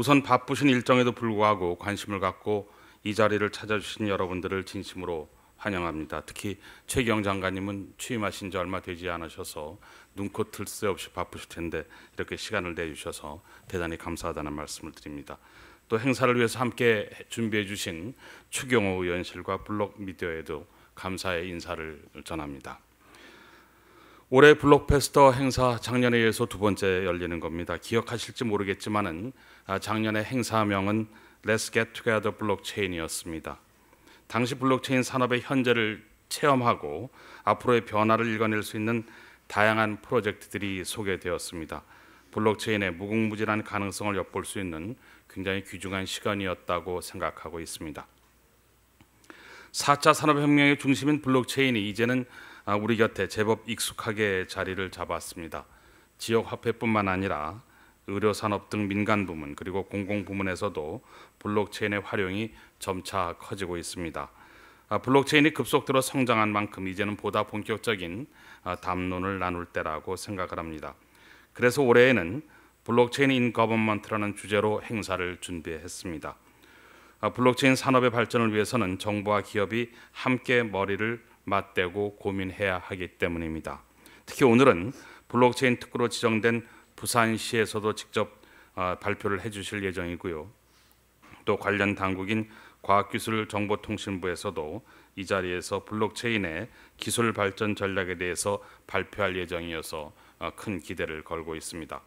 우선 바쁘신 일정에도 불구하고 관심을 갖고 이 자리를 찾아주신 여러분들을 진심으로 환영합니다. 특히 최경 장관님은 취임하신 지 얼마 되지 않으셔서 눈코 틀 새 없이 바쁘실 텐데 이렇게 시간을 내주셔서 대단히 감사하다는 말씀을 드립니다. 또 행사를 위해서 함께 준비해 주신 추경호 의원실과 블록 미디어에도 감사의 인사를 전합니다. 올해 블록페스터 행사 작년에 이어서 두 번째 열리는 겁니다. 기억하실지 모르겠지만은 아, 작년에 행사명은 Let's Get Together 블록체인이었습니다. 당시 블록체인 산업의 현재를 체험하고 앞으로의 변화를 읽어낼 수 있는 다양한 프로젝트들이 소개되었습니다. 블록체인의 무궁무진한 가능성을 엿볼 수 있는 굉장히 귀중한 시간이었다고 생각하고 있습니다. 4차 산업혁명의 중심인 블록체인이 이제는 아, 우리 곁에 제법 익숙하게 자리를 잡았습니다. 지역 화폐뿐만 아니라 의료 산업 등 민간 부문 그리고 공공 부문에서도 블록체인의 활용이 점차 커지고 있습니다. 아, 블록체인이 급속도로 성장한 만큼 이제는 보다 본격적인 아, 담론을 나눌 때라고 생각을 합니다. 그래서 올해에는 블록체인 인 거버먼트라는 주제로 행사를 준비했습니다. 아, 블록체인 산업의 발전을 위해서는 정부와 기업이 함께 머리를 맞대고 고민해야 하기 때문입니다. 특히 오늘은 블록체인 특구로 지정된 부산시에서도 직접 아, 발표를 해주실 예정이고요. 또 관련 당국인 과학기술정보통신부에서도 이 자리에서 블록체인의 기술 발전 전략에 대해서 발표할 예정이어서 아, 큰 기대를 걸고 있습니다.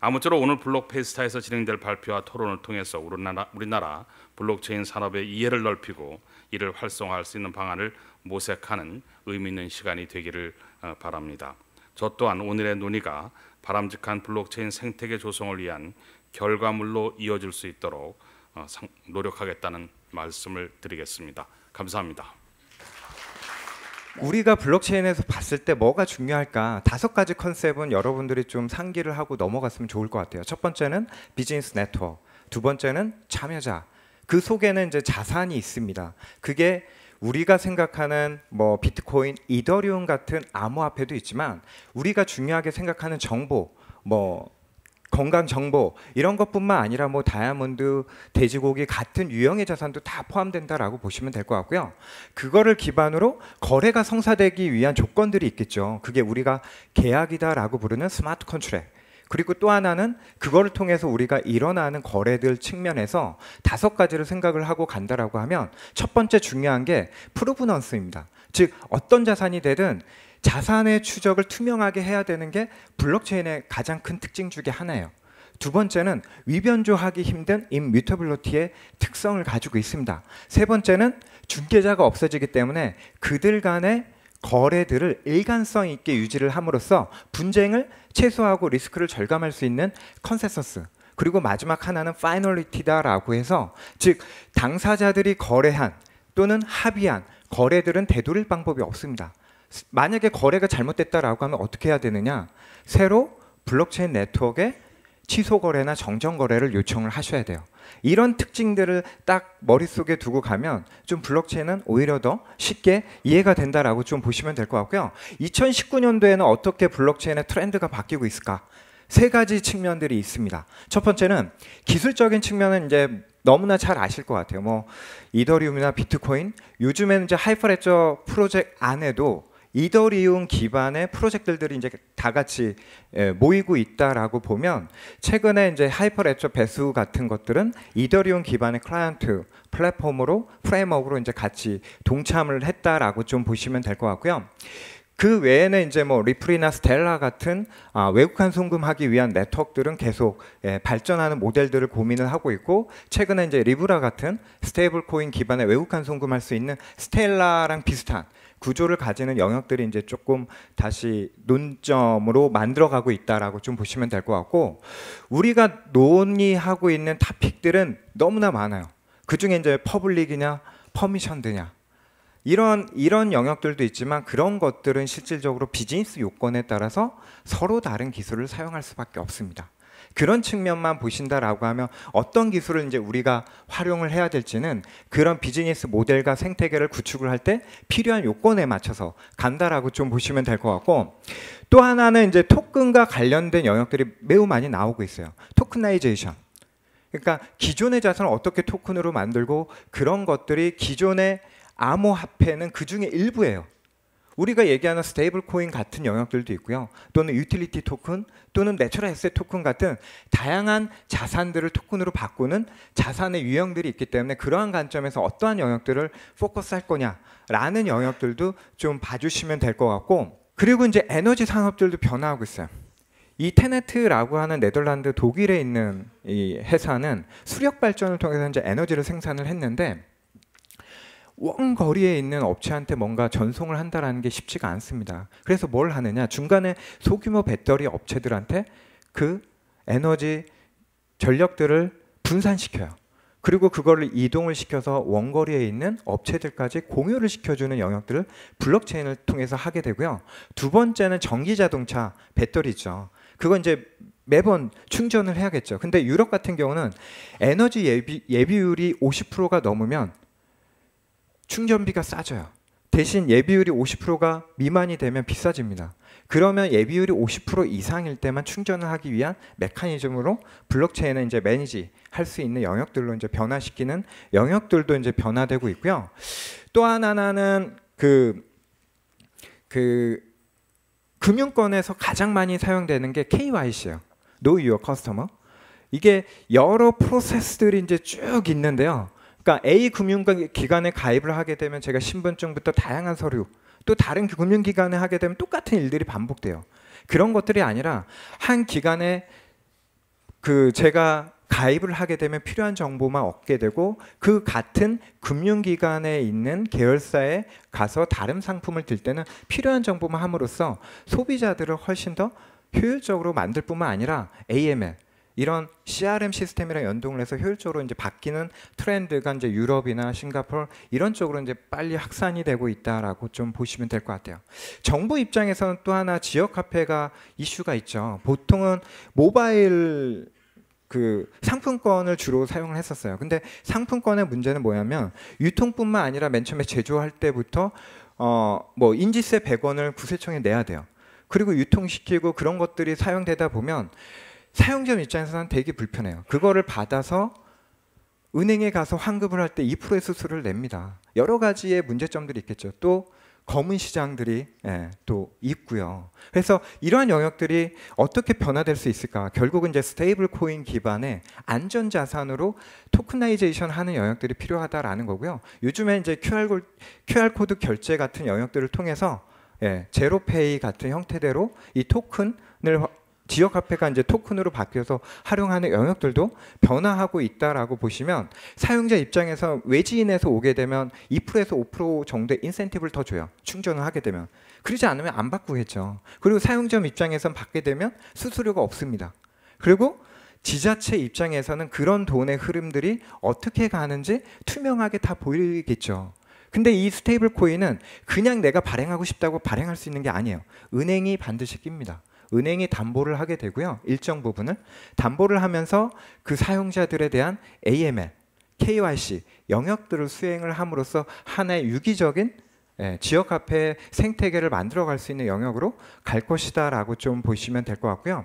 아무쪼록 오늘 블록페스타에서 진행될 발표와 토론을 통해서 우리나라, 우리나라 블록체인 산업의 이해를 넓히고 이를 활성화할 수 있는 방안을 모색하는 의미 있는 시간이 되기를 아, 바랍니다. 저 또한 오늘의 논의가 바람직한 블록체인 생태계 조성을 위한 결과물로 이어질 수 있도록 어, 노력하겠다는 말씀을 드리겠습니다. 감사합니다. 네. 우리가 블록체인에서 봤을 때 뭐가 중요할까? 다섯 가지 컨셉은 여러분들이 좀 상기를 하고 넘어갔으면 좋을 것 같아요. 첫 번째는 비즈니스 네트워크, 두 번째는 참여자. 그 속에는 이제 자산이 있습니다. 그게 우리가 생각하는 뭐 비트코인, 이더리움 같은 암호화폐도 있지만 우리가 중요하게 생각하는 정보, 뭐 건강 정보 이런 것뿐만 아니라 뭐 다이아몬드, 돼지고기 같은 유형의 자산도 다 포함된다라고 보시면 될 것 같고요. 그거를 기반으로 거래가 성사되기 위한 조건들이 있겠죠. 그게 우리가 계약이다라고 부르는 스마트 컨트랙. 그리고 또 하나는 그거를 통해서 우리가 일어나는 거래들 측면에서 다섯 가지를 생각을 하고 간다라고 하면 첫 번째 중요한 게 프로브넌스입니다. 즉 어떤 자산이 되든 자산의 추적을 투명하게 해야 되는 게 블록체인의 가장 큰 특징 중에 하나예요. 두 번째는 위변조하기 힘든 인뮤터블러티의 특성을 가지고 있습니다. 세 번째는 중개자가 없어지기 때문에 그들 간의 거래들을 일관성 있게 유지를 함으로써 분쟁을 최소화하고 리스크를 절감할 수 있는 컨센서스 그리고 마지막 하나는 파이널리티다라고 해서 즉 당사자들이 거래한 또는 합의한 거래들은 되돌릴 방법이 없습니다. 만약에 거래가 잘못됐다라고 하면 어떻게 해야 되느냐? 새로 블록체인 네트워크에 취소 거래나 정정 거래를 요청을 하셔야 돼요. 이런 특징들을 딱 머릿속에 두고 가면 좀 블록체인은 오히려 더 쉽게 이해가 된다라고 좀 보시면 될 것 같고요. 2019년도에는 어떻게 블록체인의 트렌드가 바뀌고 있을까? 세 가지 측면들이 있습니다. 첫 번째는 기술적인 측면은 이제 너무나 잘 아실 것 같아요. 뭐 이더리움이나 비트코인 요즘에는 이제 하이퍼레저 프로젝트 안에도 이더리움 기반의 프로젝트들이 이제 다 같이 예, 모이고 있다라고 보면 최근에 이제 하이퍼랩처 배수 같은 것들은 이더리움 기반의 클라이언트 플랫폼으로 프레임업으로 이제 같이 동참을 했다라고 좀 보시면 될 것 같고요. 그 외에는 이제 뭐 리플이나 스텔라 같은 아, 외국환 송금하기 위한 네트워크들은 계속 예, 발전하는 모델들을 고민을 하고 있고 최근에 이제 리브라 같은 스테이블 코인 기반의 외국환 송금할 수 있는 스텔라랑 비슷한 구조를 가지는 영역들이 이제 조금 다시 논점으로 만들어가고 있다라고 좀 보시면 될 것 같고 우리가 논의하고 있는 타픽들은 너무나 많아요. 그 중에 이제 퍼블릭이냐 퍼미션드냐 이런 이런 영역들도 있지만 그런 것들은 실질적으로 비즈니스 요건에 따라서 서로 다른 기술을 사용할 수밖에 없습니다. 그런 측면만 보신다라고 하면 어떤 기술을 이제 우리가 활용을 해야 될지는 그런 비즈니스 모델과 생태계를 구축을 할 때 필요한 요건에 맞춰서 간다라고 좀 보시면 될 것 같고 또 하나는 이제 토큰과 관련된 영역들이 매우 많이 나오고 있어요. 토큰나이제이션. 그러니까 기존의 자산을 어떻게 토큰으로 만들고 그런 것들이 기존의 암호화폐는 그 중에 일부예요. 우리가 얘기하는 스테이블 코인 같은 영역들도 있고요. 또는 유틸리티 토큰 또는 내추럴 에셋 토큰 같은 다양한 자산들을 토큰으로 바꾸는 자산의 유형들이 있기 때문에 그러한 관점에서 어떠한 영역들을 포커스할 거냐라는 영역들도 좀 봐주시면 될 것 같고 그리고 이제 에너지 산업들도 변화하고 있어요. 이 테네트라고 하는 네덜란드 독일에 있는 이 회사는 수력 발전을 통해서 이제 에너지를 생산을 했는데 원 거리에 있는 업체한테 뭔가 전송을 한다라는 게 쉽지가 않습니다. 그래서 뭘 하느냐? 중간에 소규모 배터리 업체들한테 그 에너지 전력들을 분산시켜요. 그리고 그걸 이동을 시켜서 원거리에 있는 업체들까지 공유를 시켜주는 영역들을 블록체인을 통해서 하게 되고요. 두 번째는 전기 자동차 배터리죠. 그건 이제 매번 충전을 해야겠죠. 근데 유럽 같은 경우는 에너지 예비, 예비율이 50%가 넘으면 충전비가 싸져요. 대신 예비율이 50%가 미만이 되면 비싸집니다. 그러면 예비율이 50% 이상일 때만 충전을 하기 위한 메커니즘으로 블록체인은 이제 매니지 할 수 있는 영역들로 이제 변화시키는 영역들도 이제 변화되고 있고요. 또 하나는 그, 그, 금융권에서 가장 많이 사용되는 게 KYC예요. Know Your Customer. 이게 여러 프로세스들이 이제 쭉 있는데요. 그러니까 A 금융기관에 가입을 하게 되면 제가 신분증부터 다양한 서류 또 다른 금융기관에 하게 되면 똑같은 일들이 반복돼요. 그런 것들이 아니라 한 기관에 그 제가 가입을 하게 되면 필요한 정보만 얻게 되고 그 같은 금융기관에 있는 계열사에 가서 다른 상품을 들 때는 필요한 정보만 함으로써 소비자들을 훨씬 더 효율적으로 만들 뿐만 아니라 AML 이런 CRM 시스템이랑 연동을 해서 효율적으로 이제 바뀌는 트렌드가 이제 유럽이나 싱가폴 이런 쪽으로 이제 빨리 확산이 되고 있다라고 좀 보시면 될 것 같아요. 정부 입장에서는 또 하나 지역 화폐가 이슈가 있죠. 보통은 모바일 그 상품권을 주로 사용을 했었어요. 근데 상품권의 문제는 뭐냐면 유통뿐만 아니라 맨 처음에 제조할 때부터 어 뭐 인지세 100원을 구세청에 내야 돼요. 그리고 유통시키고 그런 것들이 사용되다 보면 사용자 입장에서는 되게 불편해요. 그거를 받아서 은행에 가서 환급을 할 때 2%의 수수료를 냅니다. 여러 가지의 문제점들이 있겠죠. 또 검은 시장들이 예, 또 있고요. 그래서 이러한 영역들이 어떻게 변화될 수 있을까? 결국은 이제 스테이블 코인 기반의 안전 자산으로 토큰나이제이션 하는 영역들이 필요하다라는 거고요. 요즘에 이제 QR, 코드 결제 같은 영역들을 통해서 예, 제로페이 같은 형태대로 이 토큰을 지역 화폐가 이제 토큰으로 바뀌어서 활용하는 영역들도 변화하고 있다라고 보시면 사용자 입장에서 외지인에서 오게 되면 2%에서 5% 정도의 인센티브를 더 줘요. 충전을 하게 되면. 그러지 않으면 안 바꾸겠죠. 그리고 사용자 입장에선 받게 되면 수수료가 없습니다. 그리고 지자체 입장에서는 그런 돈의 흐름들이 어떻게 가는지 투명하게 다 보이겠죠. 근데 이 스테이블 코인은 그냥 내가 발행하고 싶다고 발행할 수 있는 게 아니에요. 은행이 반드시 낍니다. 은행이 담보를 하게 되고요. 일정 부분을 담보를 하면서 그 사용자들에 대한 AML, KYC 영역들을 수행을 함으로써 하나의 유기적인 예, 지역화폐 생태계를 만들어갈 수 있는 영역으로 갈 것이다라고 좀 보시면 될 것 같고요.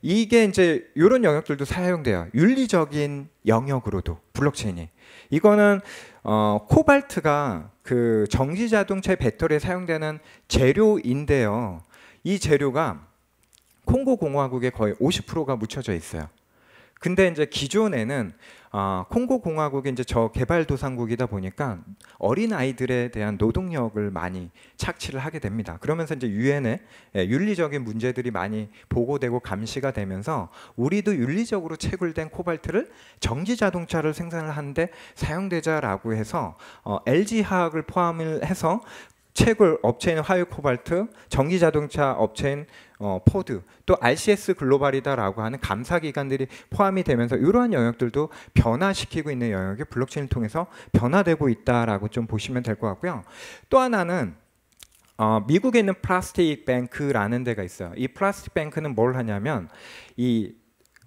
이게 이제 이런 영역들도 사용돼요. 윤리적인 영역으로도 블록체인이 이거는 어, 코발트가 그 정지 자동차 배터리에 사용되는 재료인데요. 이 재료가 콩고 공화국의 거의 50%가 묻혀져 있어요. 근데 이제 기존에는 어, 콩고 공화국이 이제 저 개발도상국이다 보니까 어린 아이들에 대한 노동력을 많이 착취를 하게 됩니다. 그러면서 이제 유엔의 예, 윤리적인 문제들이 많이 보고되고 감시가 되면서 우리도 윤리적으로 채굴된 코발트를 전기 자동차를 생산을 하는데 사용되자라고 해서 어, LG 화학을 포함을 해서 채굴 업체인 화유 코발트, 전기 자동차 업체인 어, 포드 또 RCS 글로벌이다라고 하는 감사 기관들이 포함이 되면서 이러한 영역들도 변화시키고 있는 영역이 블록체인을 통해서 변화되고 있다라고 좀 보시면 될 것 같고요. 또 하나는 어, 미국에 있는 플라스틱 뱅크라는 데가 있어요. 이 플라스틱 뱅크는 뭘 하냐면 이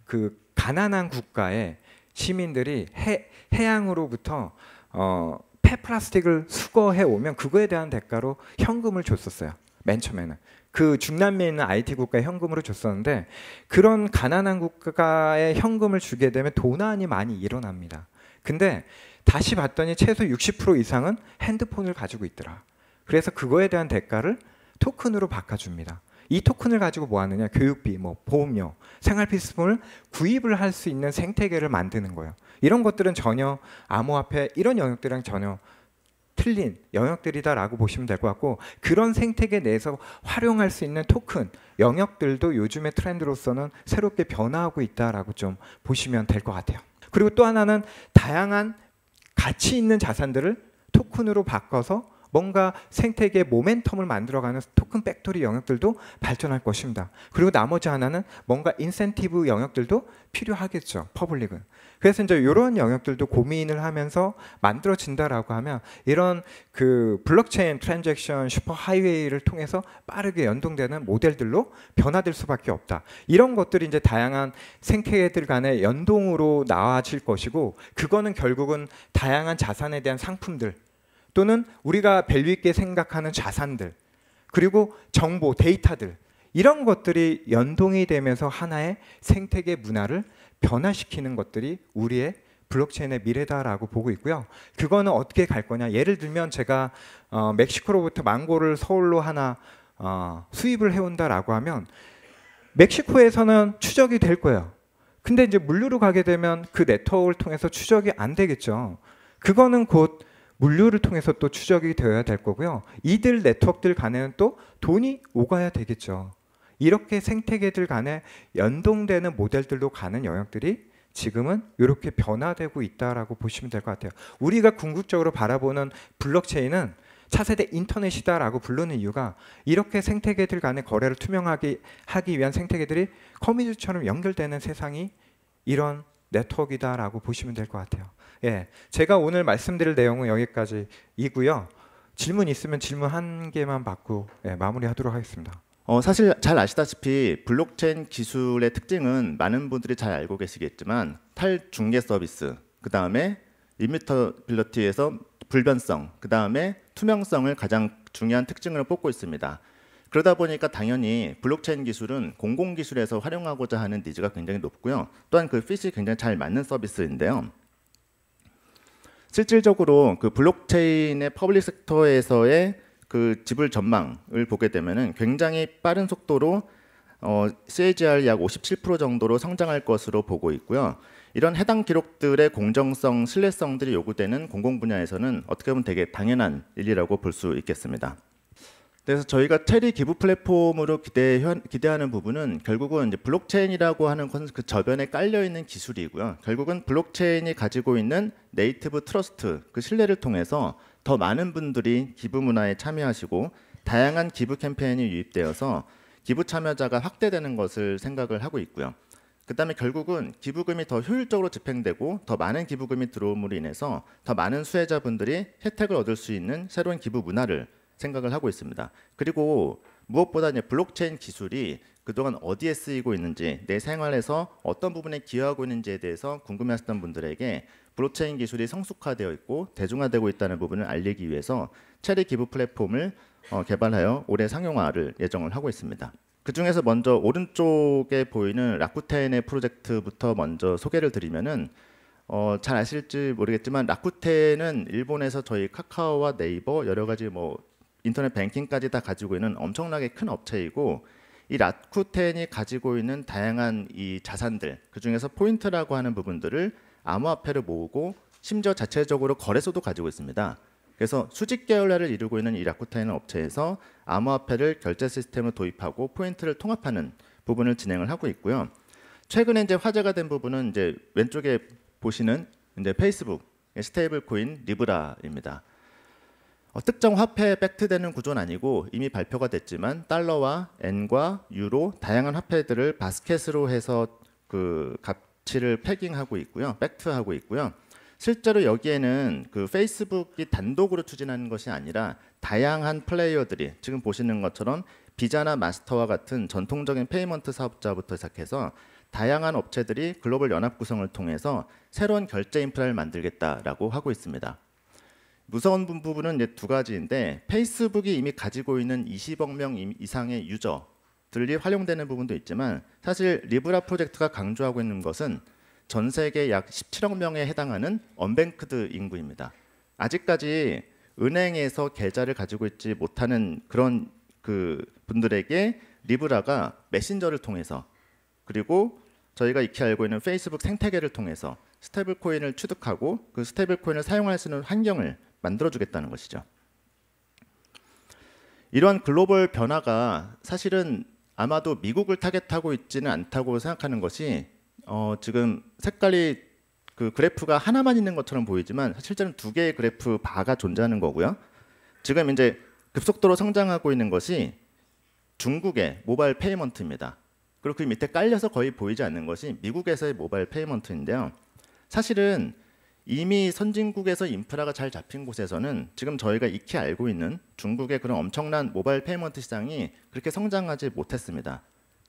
그 가난한 국가의 시민들이 해, 해양으로부터 어, 폐플라스틱을 수거해 오면 그거에 대한 대가로 현금을 줬었어요. 맨 처음에는. 그 중남미에 있는 IT 국가에 현금으로 줬었는데 그런 가난한 국가에 현금을 주게 되면 도난이 많이 일어납니다. 근데 다시 봤더니 최소 60% 이상은 핸드폰을 가지고 있더라. 그래서 그거에 대한 대가를 토큰으로 바꿔줍니다. 이 토큰을 가지고 뭐 하느냐? 교육비, 뭐 보험료, 생활 필수품을 구입을 할 수 있는 생태계를 만드는 거예요. 이런 것들은 전혀 암호화폐 이런 영역들이랑 전혀 틀린 영역들이다라고 보시면 될 것 같고 그런 생태계 내에서 활용할 수 있는 토큰 영역들도 요즘의 트렌드로서는 새롭게 변화하고 있다라고 좀 보시면 될 것 같아요. 그리고 또 하나는 다양한 가치 있는 자산들을 토큰으로 바꿔서 뭔가 생태계 모멘텀을 만들어가는 토큰 팩토리 영역들도 발전할 것입니다. 그리고 나머지 하나는 뭔가 인센티브 영역들도 필요하겠죠. 퍼블릭은. 그래서 이제 이런 영역들도 고민을 하면서 만들어진다라고 하면 이런 그 블록체인 트랜잭션 슈퍼 하이웨이를 통해서 빠르게 연동되는 모델들로 변화될 수밖에 없다. 이런 것들이 이제 다양한 생태계들 간의 연동으로 나와질 것이고 그거는 결국은 다양한 자산에 대한 상품들 또는 우리가 밸류 있게 생각하는 자산들 그리고 정보 데이터들 이런 것들이 연동이 되면서 하나의 생태계 문화를 변화시키는 것들이 우리의 블록체인의 미래다라고 보고 있고요. 그거는 어떻게 갈 거냐? 예를 들면 제가 어, 멕시코로부터 망고를 서울로 하나 어, 수입을 해온다라고 하면 멕시코에서는 추적이 될 거예요. 근데 이제 물류로 가게 되면 그 네트워크를 통해서 추적이 안 되겠죠. 그거는 곧 물류를 통해서 또 추적이 되어야 될 거고요. 이들 네트워크들 간에는 또 돈이 오가야 되겠죠. 이렇게 생태계들 간에 연동되는 모델들로 가는 영역들이 지금은 이렇게 변화되고 있다라고 보시면 될 것 같아요. 우리가 궁극적으로 바라보는 블록체인은 차세대 인터넷이다라고 부르는 이유가 이렇게 생태계들 간의 거래를 투명하게 하기 위한 생태계들이 커뮤니티처럼 연결되는 세상이 이런 네트워크이다라고 보시면 될 것 같아요. 예, 제가 오늘 말씀드릴 내용은 여기까지이고요. 질문 있으면 질문 한 개만 받고 예, 마무리하도록 하겠습니다. 어, 사실 잘 아시다시피 블록체인 기술의 특징은 많은 분들이 잘 알고 계시겠지만 탈중개 서비스, 그 다음에 이미터빌러티에서 불변성, 그 다음에 투명성을 가장 중요한 특징으로 뽑고 있습니다. 그러다 보니까 당연히 블록체인 기술은 공공 기술에서 활용하고자 하는 니즈가 굉장히 높고요. 또한 그 핏이 굉장히 잘 맞는 서비스인데요. 실질적으로 그 블록체인의 퍼블릭 섹터에서의 그 지불 전망을 보게 되면은 굉장히 빠른 속도로 어, CAGR 약 57% 정도로 성장할 것으로 보고 있고요. 이런 해당 기록들의 공정성, 신뢰성들이 요구되는 공공 분야에서는 어떻게 보면 되게 당연한 일이라고 볼 수 있겠습니다. 그래서 저희가 체리 기부 플랫폼으로 기대, 기대하는 부분은 결국은 이제 블록체인이라고 하는 그 저변에 깔려 있는 기술이고요. 결국은 블록체인이 가지고 있는 네이티브 트러스트 그 신뢰를 통해서 더 많은 분들이 기부 문화에 참여하시고 다양한 기부 캠페인이 유입되어서 기부 참여자가 확대되는 것을 생각을 하고 있고요. 그다음에 결국은 기부금이 더 효율적으로 집행되고 더 많은 기부금이 들어옴으로 인해서 더 많은 수혜자분들이 혜택을 얻을 수 있는 새로운 기부 문화를 생각을 하고 있습니다. 그리고 무엇보다 이제 블록체인 기술이 그동안 어디에 쓰이고 있는지 내 생활에서 어떤 부분에 기여하고 있는지에 대해서 궁금해하셨던 분들에게 블록체인 기술이 성숙화되어 있고 대중화되고 있다는 부분을 알리기 위해서 체리 기부 플랫폼을 어, 개발하여 올해 상용화를 예정을 하고 있습니다. 그 중에서 먼저 오른쪽에 보이는 라쿠텐의 프로젝트부터 먼저 소개를 드리면은 어, 잘 아실지 모르겠지만 라쿠텐은 일본에서 저희 카카오와 네이버 여러 가지 뭐 인터넷 뱅킹까지 다 가지고 있는 엄청나게 큰 업체이고 이 라쿠텐이 가지고 있는 다양한 이 자산들 그 중에서 포인트라고 하는 부분들을 암호화폐를 모으고 심지어 자체적으로 거래소도 가지고 있습니다. 그래서 수직 계열화를 이루고 있는 이 라쿠텐 업체에서 암호화폐를 결제 시스템을 도입하고 포인트를 통합하는 부분을 진행을 하고 있고요. 최근에 이제 화제가 된 부분은 이제 왼쪽에 보시는 이제 페이스북 스테이블 코인 리브라입니다. 어, 특정 화폐에 백트되는 구조는 아니고 이미 발표가 됐지만 달러와 엔과 유로 다양한 화폐들을 바스켓으로 해서 그 가치를 패깅하고 있고요. 백트하고 있고요. 실제로 여기에는 그 페이스북이 단독으로 추진하는 것이 아니라 다양한 플레이어들이 지금 보시는 것처럼 비자나 마스터와 같은 전통적인 페이먼트 사업자부터 시작해서 다양한 업체들이 글로벌 연합 구성을 통해서 새로운 결제 인프라를 만들겠다라고 하고 있습니다. 무서운 부분은 이제 두 가지인데 페이스북이 이미 가지고 있는 20억 명 이상의 유저들이 활용되는 부분도 있지만 사실 리브라 프로젝트가 강조하고 있는 것은 전 세계 약 17억 명에 해당하는 언뱅크드 인구입니다. 아직까지 은행에서 계좌를 가지고 있지 못하는 그런 그 분들에게 리브라가 메신저를 통해서 그리고 저희가 익히 알고 있는 페이스북 생태계를 통해서 스테이블 코인을 취득하고 그 스테이블 코인을 사용할 수 있는 환경을 만들어주겠다는 것이죠. 이러한 글로벌 변화가 사실은 아마도 미국을 타겟하고 있지는 않다고 생각하는 것이 어, 지금 색깔이 그 그래프가 하나만 있는 것처럼 보이지만 실제는 두 개의 그래프 바가 존재하는 거고요. 지금 이제 급속도로 성장하고 있는 것이 중국의 모바일 페이먼트입니다. 그리고 그 밑에 깔려서 거의 보이지 않는 것이 미국에서의 모바일 페이먼트인데요. 사실은 이미 선진국에서 인프라가 잘 잡힌 곳에서는 지금 저희가 익히 알고 있는 중국의 그런 엄청난 모바일 페이먼트 시장이 그렇게 성장하지 못했습니다.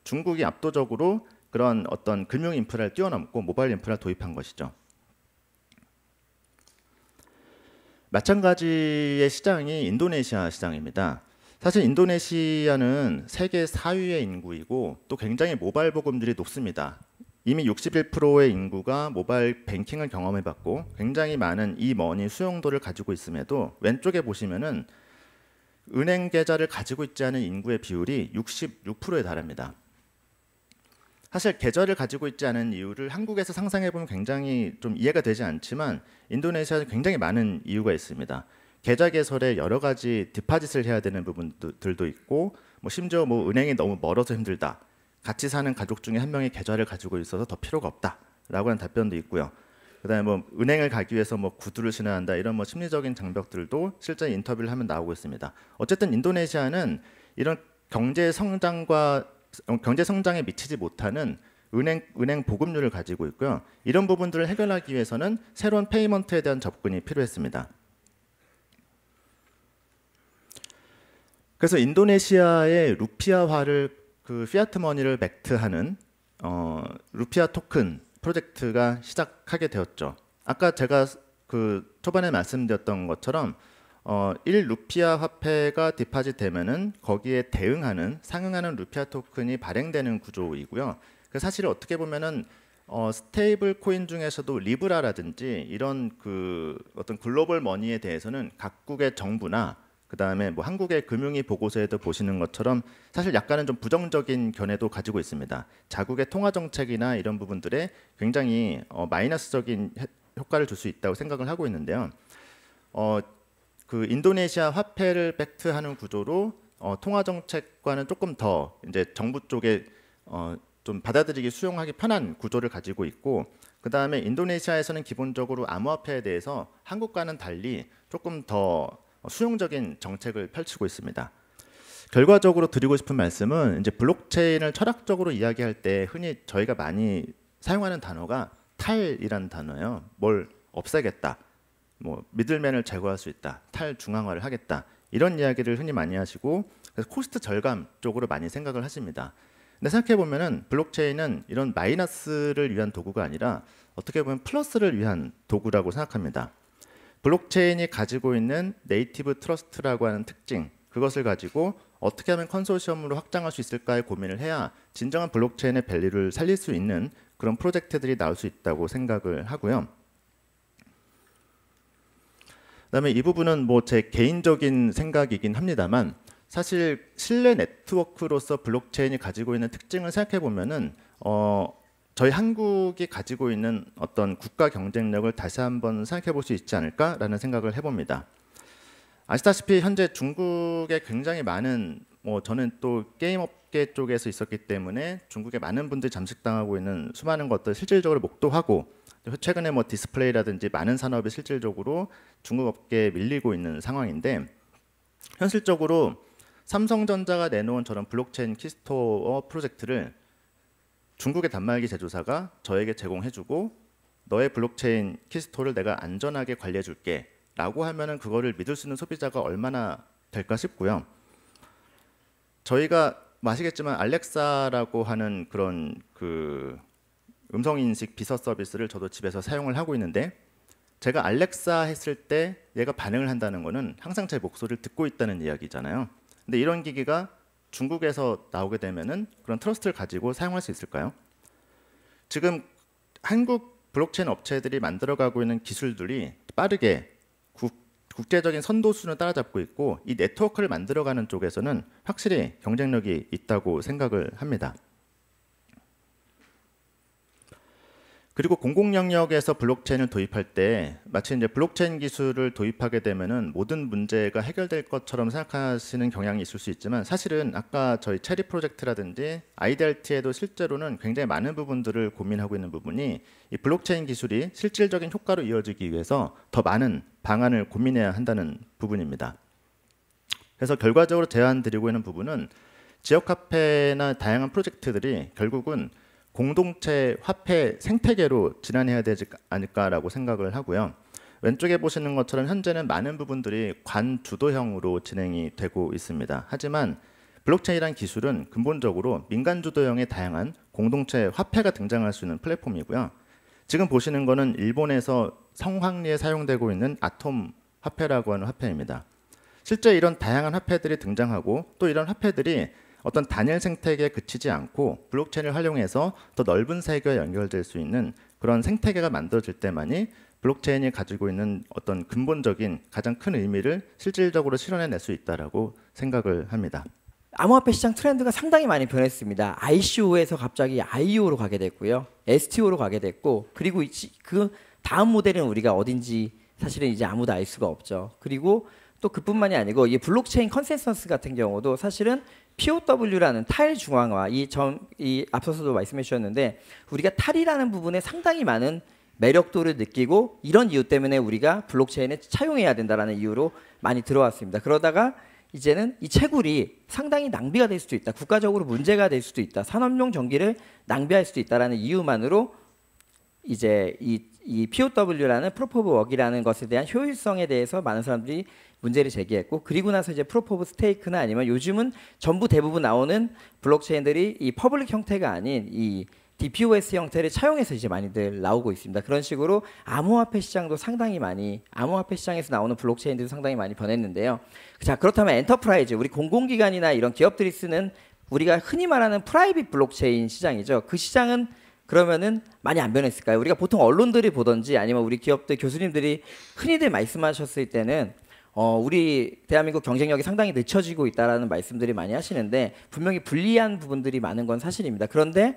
중국이 압도적으로 그런 어떤 금융 인프라를 뛰어넘고 모바일 인프라 도입한 것이죠. 마찬가지의 시장이 인도네시아 시장입니다. 사실 인도네시아는 세계 4위의 인구이고 또 굉장히 모바일 보급률이 높습니다. 이미 61%의 인구가 모바일 뱅킹을 경험해봤고 굉장히 많은 이 머니 수용도를 가지고 있음에도 왼쪽에 보시면은 은행 계좌를 가지고 있지 않은 인구의 비율이 66%에 달합니다. 사실 계좌를 가지고 있지 않은 이유를 한국에서 상상해 보면 굉장히 좀 이해가 되지 않지만 인도네시아는 굉장히 많은 이유가 있습니다. 계좌 개설에 여러 가지 디파짓을 해야 되는 부분들도 있고 뭐 심지어 뭐 은행이 너무 멀어서 힘들다 같이 사는 가족 중에 한 명이 계좌를 가지고 있어서 더 필요가 없다라고 하는 답변도 있고요. 그다음에 뭐 은행을 가기 위해서 뭐 구두를 신어야 한다 이런 뭐 심리적인 장벽들도 실제 인터뷰를 하면 나오고 있습니다. 어쨌든 인도네시아는 이런 경제 성장과 어, 경제 성장에 미치지 못하는 은행 은행 보급률을 가지고 있고요. 이런 부분들을 해결하기 위해서는 새로운 페이먼트에 대한 접근이 필요했습니다. 그래서 인도네시아의 루피아화를 그 피아트 머니를 벡트하는 어, 루피아 토큰 프로젝트가 시작하게 되었죠. 아까 제가 그 초반에 말씀드렸던 것처럼 어, 1 루피아 화폐가 디파지 되면은 거기에 대응하는 상응하는 루피아 토큰이 발행되는 구조이고요. 그 사실 어떻게 보면은 어, 스테이블 코인 중에서도 리브라라든지 이런 그 어떤 글로벌 머니에 대해서는 각국의 정부나 그다음에 뭐 한국의 금융위 보고서에도 보시는 것처럼 사실 약간은 좀 부정적인 견해도 가지고 있습니다. 자국의 통화 정책이나 이런 부분들에 굉장히 어, 마이너스적인 효과를 줄 수 있다고 생각을 하고 있는데요. 어, 그 인도네시아 화폐를 팩트하는 구조로 어, 통화 정책과는 조금 더 이제 정부 쪽에 어, 좀 받아들이기 수용하기 편한 구조를 가지고 있고 그 다음에 인도네시아에서는 기본적으로 암호화폐에 대해서 한국과는 달리 조금 더 수용적인 정책을 펼치고 있습니다. 결과적으로 드리고 싶은 말씀은 이제 블록체인을 철학적으로 이야기할 때 흔히 저희가 많이 사용하는 단어가 탈이라는 단어예요. 뭘 없애겠다. 뭐 미들맨을 제거할 수 있다. 탈중앙화를 하겠다. 이런 이야기를 흔히 많이 하시고 코스트 절감 쪽으로 많이 생각을 하십니다. 근데 생각해 보면은 블록체인은 이런 마이너스를 위한 도구가 아니라 어떻게 보면 플러스를 위한 도구라고 생각합니다. 블록체인이 가지고 있는 네이티브 트러스트라고 하는 특징 그것을 가지고 어떻게 하면 컨소시엄으로 확장할 수 있을까에 고민을 해야 진정한 블록체인의 밸류를 살릴 수 있는 그런 프로젝트들이 나올 수 있다고 생각을 하고요. 그다음에 이 부분은 뭐 제 개인적인 생각이긴 합니다만 사실 실내 네트워크로서 블록체인이 가지고 있는 특징을 생각해 보면은 어 저희 한국이 가지고 있는 어떤 국가 경쟁력을 다시 한번 생각해 볼 수 있지 않을까라는 생각을 해봅니다. 아시다시피 현재 중국에 굉장히 많은 뭐 저는 또 게임 업계 쪽에서 있었기 때문에 중국에 많은 분들이 잠식당하고 있는 수많은 것들 실질적으로 목도하고 최근에 뭐 디스플레이라든지 많은 산업이 실질적으로 중국 업계에 밀리고 있는 상황인데 현실적으로 삼성전자가 내놓은 저런 블록체인 키스토어 프로젝트를 중국의 단말기 제조사가 저에게 제공해주고 너의 블록체인 키스토를 내가 안전하게 관리해줄게 라고 하면은 그거를 믿을 수 있는 소비자가 얼마나 될까 싶고요. 저희가 마시겠지만 알렉사라고 하는 그런 그 음성 인식 비서 서비스를 저도 집에서 사용을 하고 있는데 제가 알렉사 했을 때 얘가 반응을 한다는 거는 항상 제 목소리를 듣고 있다는 이야기잖아요. 근데 이런 기기가 중국에서 나오게 되면은 그런 트러스트를 가지고 사용할 수 있을까요? 지금 한국 블록체인 업체들이 만들어가고 있는 기술들이 빠르게 국, 제적인 선도수는 따라잡고 있고 이 네트워크를 만들어가는 쪽에서는 확실히 경쟁력이 있다고 생각을 합니다. 그리고 공공 영역에서 블록체인을 도입할 때 마치 이제 블록체인 기술을 도입하게 되면은 모든 문제가 해결될 것처럼 생각하시는 경향이 있을 수 있지만 사실은 아까 저희 체리 프로젝트라든지 i d r 티에도 실제로는 굉장히 많은 부분들을 고민하고 있는 부분이 이 블록체인 기술이 실질적인 효과로 이어지기 위해서 더 많은 방안을 고민해야 한다는 부분입니다. 그래서 결과적으로 제안 드리고 있는 부분은 지역 카페나 다양한 프로젝트들이 결국은 공동체 화폐 생태계로 진화해야 되지 않을까라고 생각을 하고요. 왼쪽에 보시는 것처럼 현재는 많은 부분들이 관주도형으로 진행이 되고 있습니다. 하지만 블록체인이란 기술은 근본적으로 민간 주도형의 다양한 공동체 화폐가 등장할 수 있는 플랫폼이고요. 지금 보시는 것은 일본에서 성황리에 사용되고 있는 아톰 화폐라고 하는 화폐입니다. 실제 이런 다양한 화폐들이 등장하고 또 이런 화폐들이 어떤 단일 생태계에 그치지 않고 블록체인을 활용해서 더 넓은 세계와 연결될 수 있는 그런 생태계가 만들어질 때만이 블록체인이 가지고 있는 어떤 근본적인 가장 큰 의미를 실질적으로 실현해낼 수 있다라고 생각을 합니다. 암호화폐 시장 트렌드가 상당히 많이 변했습니다. ICO에서 갑자기 IO로 가게 됐고요, STO로 가게 됐고, 그리고 그 다음 모델은 우리가 어딘지 사실은 이제 아무도 알 수가 없죠. 그리고 또 그뿐만이 아니고 이 블록체인 컨센서스 같은 경우도 사실은 POW라는 탈 중앙화 이점이 앞서서도 말씀해 주셨는데 우리가 탈이라는 부분에 상당히 많은 매력도를 느끼고 이런 이유 때문에 우리가 블록체인에 차용해야 된다라는 이유로 많이 들어왔습니다. 그러다가 이제는 이 채굴이 상당히 낭비가 될 수도 있다. 국가적으로 문제가 될 수도 있다. 산업용 전기를 낭비할 수도 있다라는 이유만으로 이제 이, 이 POW라는 프로포브 웍이라는 것에 대한 효율성에 대해서 많은 사람들이 문제를 제기했고 그리고 나서 이제 프로포브 스테이크나 아니면 요즘은 전부 대부분 나오는 블록체인들이 이 퍼블릭 형태가 아닌 이 DPoS 형태를 차용해서 이제 많이들 나오고 있습니다. 그런 식으로 암호화폐 시장도 상당히 많이 암호화폐 시장에서 나오는 블록체인들도 상당히 많이 변했는데요. 자 그렇다면 엔터프라이즈 우리 공공기관이나 이런 기업들이 쓰는 우리가 흔히 말하는 프라이빗 블록체인 시장이죠. 그 시장은 그러면은 많이 안 변했을까요? 우리가 보통 언론들이 보던지 아니면 우리 기업들 교수님들이 흔히들 말씀하셨을 때는 어, 우리 대한민국 경쟁력이 상당히 늦춰지고 있다라는 말씀들이 많이 하시는데 분명히 불리한 부분들이 많은 건 사실입니다. 그런데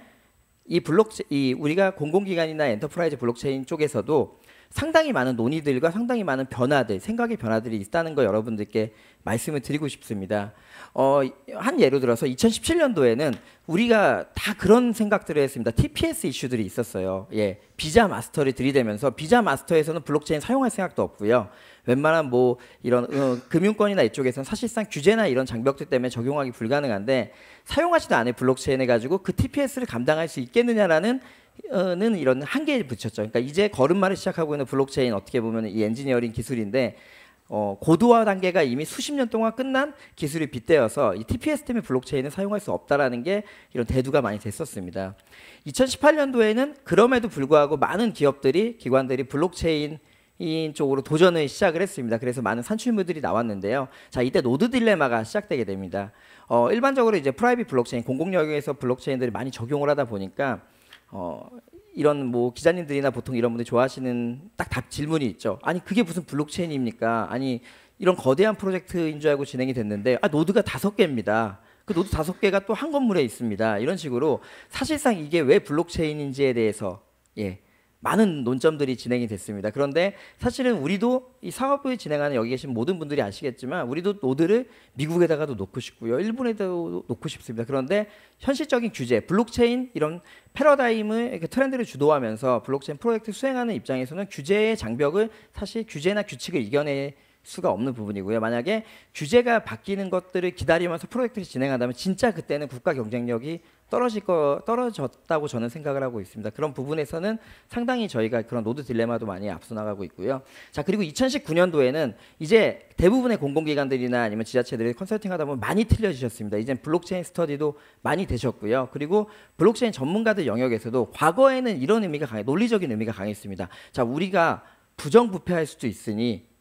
이 블록체 이 우리가 공공기관이나 엔터프라이즈 블록체인 쪽에서도 상당히 많은 논의들과 상당히 많은 변화들, 생각의 변화들이 있다는 걸 여러분들께 말씀을 드리고 싶습니다. 어, 한 예로 들어서 2017년도에는 우리가 다 그런 생각들을 했습니다. TPS 이슈들이 있었어요. 예, 비자 마스터를 들이대면서 비자 마스터에서는 블록체인 사용할 생각도 없고요. 웬만한 뭐 이런 어, 금융권이나 이쪽에서는 사실상 규제나 이런 장벽들 때문에 적용하기 불가능한데 사용하지도 않은 블록체인 해가지고 그 TPS를 감당할 수 있겠느냐라는 는 이런 한계를 붙였죠. 그러니까 이제 걸음마를 시작하고 있는 블록체인 어떻게 보면 이 엔지니어링 기술인데 어, 고도화 단계가 이미 수십 년 동안 끝난 기술이 빗대어서 이 TPS 때문에 블록체인을 사용할 수 없다라는 게 이런 대두가 많이 됐었습니다. 2018년도에는 그럼에도 불구하고 많은 기업들이 기관들이 블록체인 인 쪽으로 도전을 시작을 했습니다. 그래서 많은 산출물들이 나왔는데요. 자, 이때 노드 딜레마가 시작되게 됩니다. 어, 일반적으로 이제 프라이빗 블록체인, 공공 영역에서 블록체인들이 많이 적용을 하다 보니까 어, 이런 뭐 기자님들이나 보통 이런 분들 좋아하시는 딱답 질문이 있죠. 아니 그게 무슨 블록체인입니까? 아니 이런 거대한 프로젝트인 줄 알고 진행이 됐는데 아 노드가 다섯 개입니다. 그 노드 다섯 개가 또 한 건물에 있습니다. 이런 식으로 사실상 이게 왜 블록체인인지에 대해서 예 많은 논점들이 진행이 됐습니다. 그런데 사실은 우리도 이 사업을 진행하는 여기 계신 모든 분들이 아시겠지만 우리도 노드를 미국에다가도 놓고 싶고요. 일본에도 놓고 싶습니다. 그런데 현실적인 규제, 블록체인 이런 패러다임을 이렇게 트렌드를 주도하면서 블록체인 프로젝트 수행하는 입장에서는 규제의 장벽을 사실 규제나 규칙을 이겨내 수가 없는 부분이고요. 만약에 규제가 바뀌는 것들을 기다리면서 프로젝트를 진행한다면 진짜 그때는 국가 경쟁력이 떨어질 거 떨어졌다고 저는 생각을 하고 있습니다. 그런 부분에서는 상당히 저희가 그런 노드 딜레마도 많이 앞서 나가고 있고요. 자 그리고 2019년도에는 이제 대부분의 공공기관들이나 아니면 지자체들이 컨설팅하다 보면 많이 틀려지셨습니다. 이제 블록체인 스터디도 많이 되셨고요. 그리고 블록체인 전문가들 영역에서도 과거에는 이런 의미가 강해 논리적인 의미가 강했습니다. 자 우리가 부정부패할 수도 있으니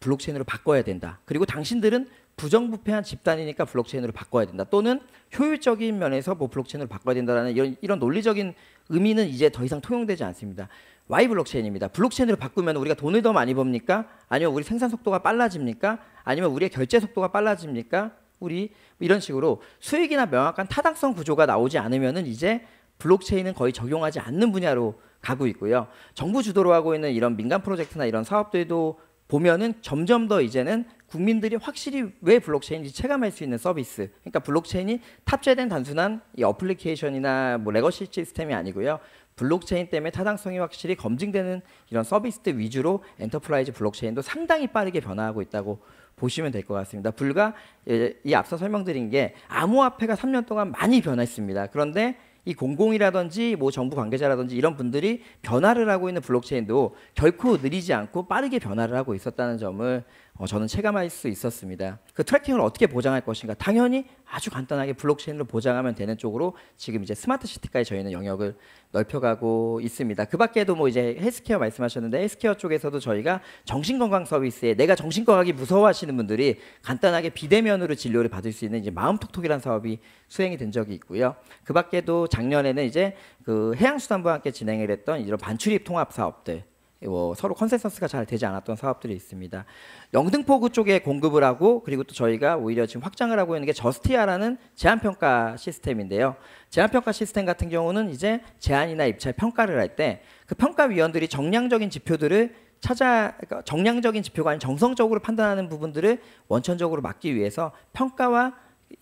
블록체인으로 바꿔야 된다. 그리고 당신들은 부정부패한 집단이니까 블록체인으로 바꿔야 된다. 또는 효율적인 면에서 뭐 블록체인으로 바꿔야 된다라는 이런, 이런 논리적인 의미는 이제 더 이상 통용되지 않습니다. Y 블록체인입니다. 블록체인으로 바꾸면 우리가 돈을 더 많이 법니까? 아니면 우리 생산 속도가 빨라집니까? 아니면 우리의 결제 속도가 빨라집니까? 우리 뭐 이런 식으로 수익이나 명확한 타당성 구조가 나오지 않으면은 이제 블록체인은 거의 적용하지 않는 분야로 가고 있고요. 정부 주도로 하고 있는 이런 민간 프로젝트나 이런 사업들도 보면은 점점 더 이제는 국민들이 확실히 왜 블록체인인지 체감할 수 있는 서비스. 그러니까 블록체인이 탑재된 단순한 이 어플리케이션이나 뭐 레거시 시스템이 아니고요. 블록체인 때문에 타당성이 확실히 검증되는 이런 서비스들 위주로 엔터프라이즈 블록체인도 상당히 빠르게 변화하고 있다고 보시면 될 것 같습니다. 불과 이 앞서 설명드린 게 암호화폐가 3년 동안 많이 변했습니다. 그런데 이 공공이라든지 뭐 정부 관계자라든지 이런 분들이 변화를 하고 있는 블록체인도 결코 느리지 않고 빠르게 변화를 하고 있었다는 점을 어, 저는 체감할 수 있었습니다. 그 트래킹을 어떻게 보장할 것인가? 당연히 아주 간단하게 블록체인으로 보장하면 되는 쪽으로 지금 이제 스마트 시티까지 저희는 영역을 넓혀가고 있습니다. 그 밖에도 뭐 이제 헬스케어 말씀하셨는데 헬스케어 쪽에서도 저희가 정신건강 서비스에 내가 정신건강이 무서워하시는 분들이 간단하게 비대면으로 진료를 받을 수 있는 이제 마음톡톡이라는 사업이 수행이 된 적이 있고요. 그 밖에도 작년에는 이제 그 해양수산부와 함께 진행을 했던 이런 반출입 통합 사업들 뭐 서로 컨센서스가 잘 되지 않았던 사업들이 있습니다. 영등포구 쪽에 공급을 하고 그리고 또 저희가 오히려 지금 확장을 하고 있는 게 저스티아라는 제한평가 시스템인데요. 제한평가 시스템 같은 경우는 이제 제한이나 입찰 평가를 할 때 그 평가위원들이 정량적인 지표들을 찾아 그러니까 정량적인 지표가 아닌 정성적으로 판단하는 부분들을 원천적으로 막기 위해서 평가와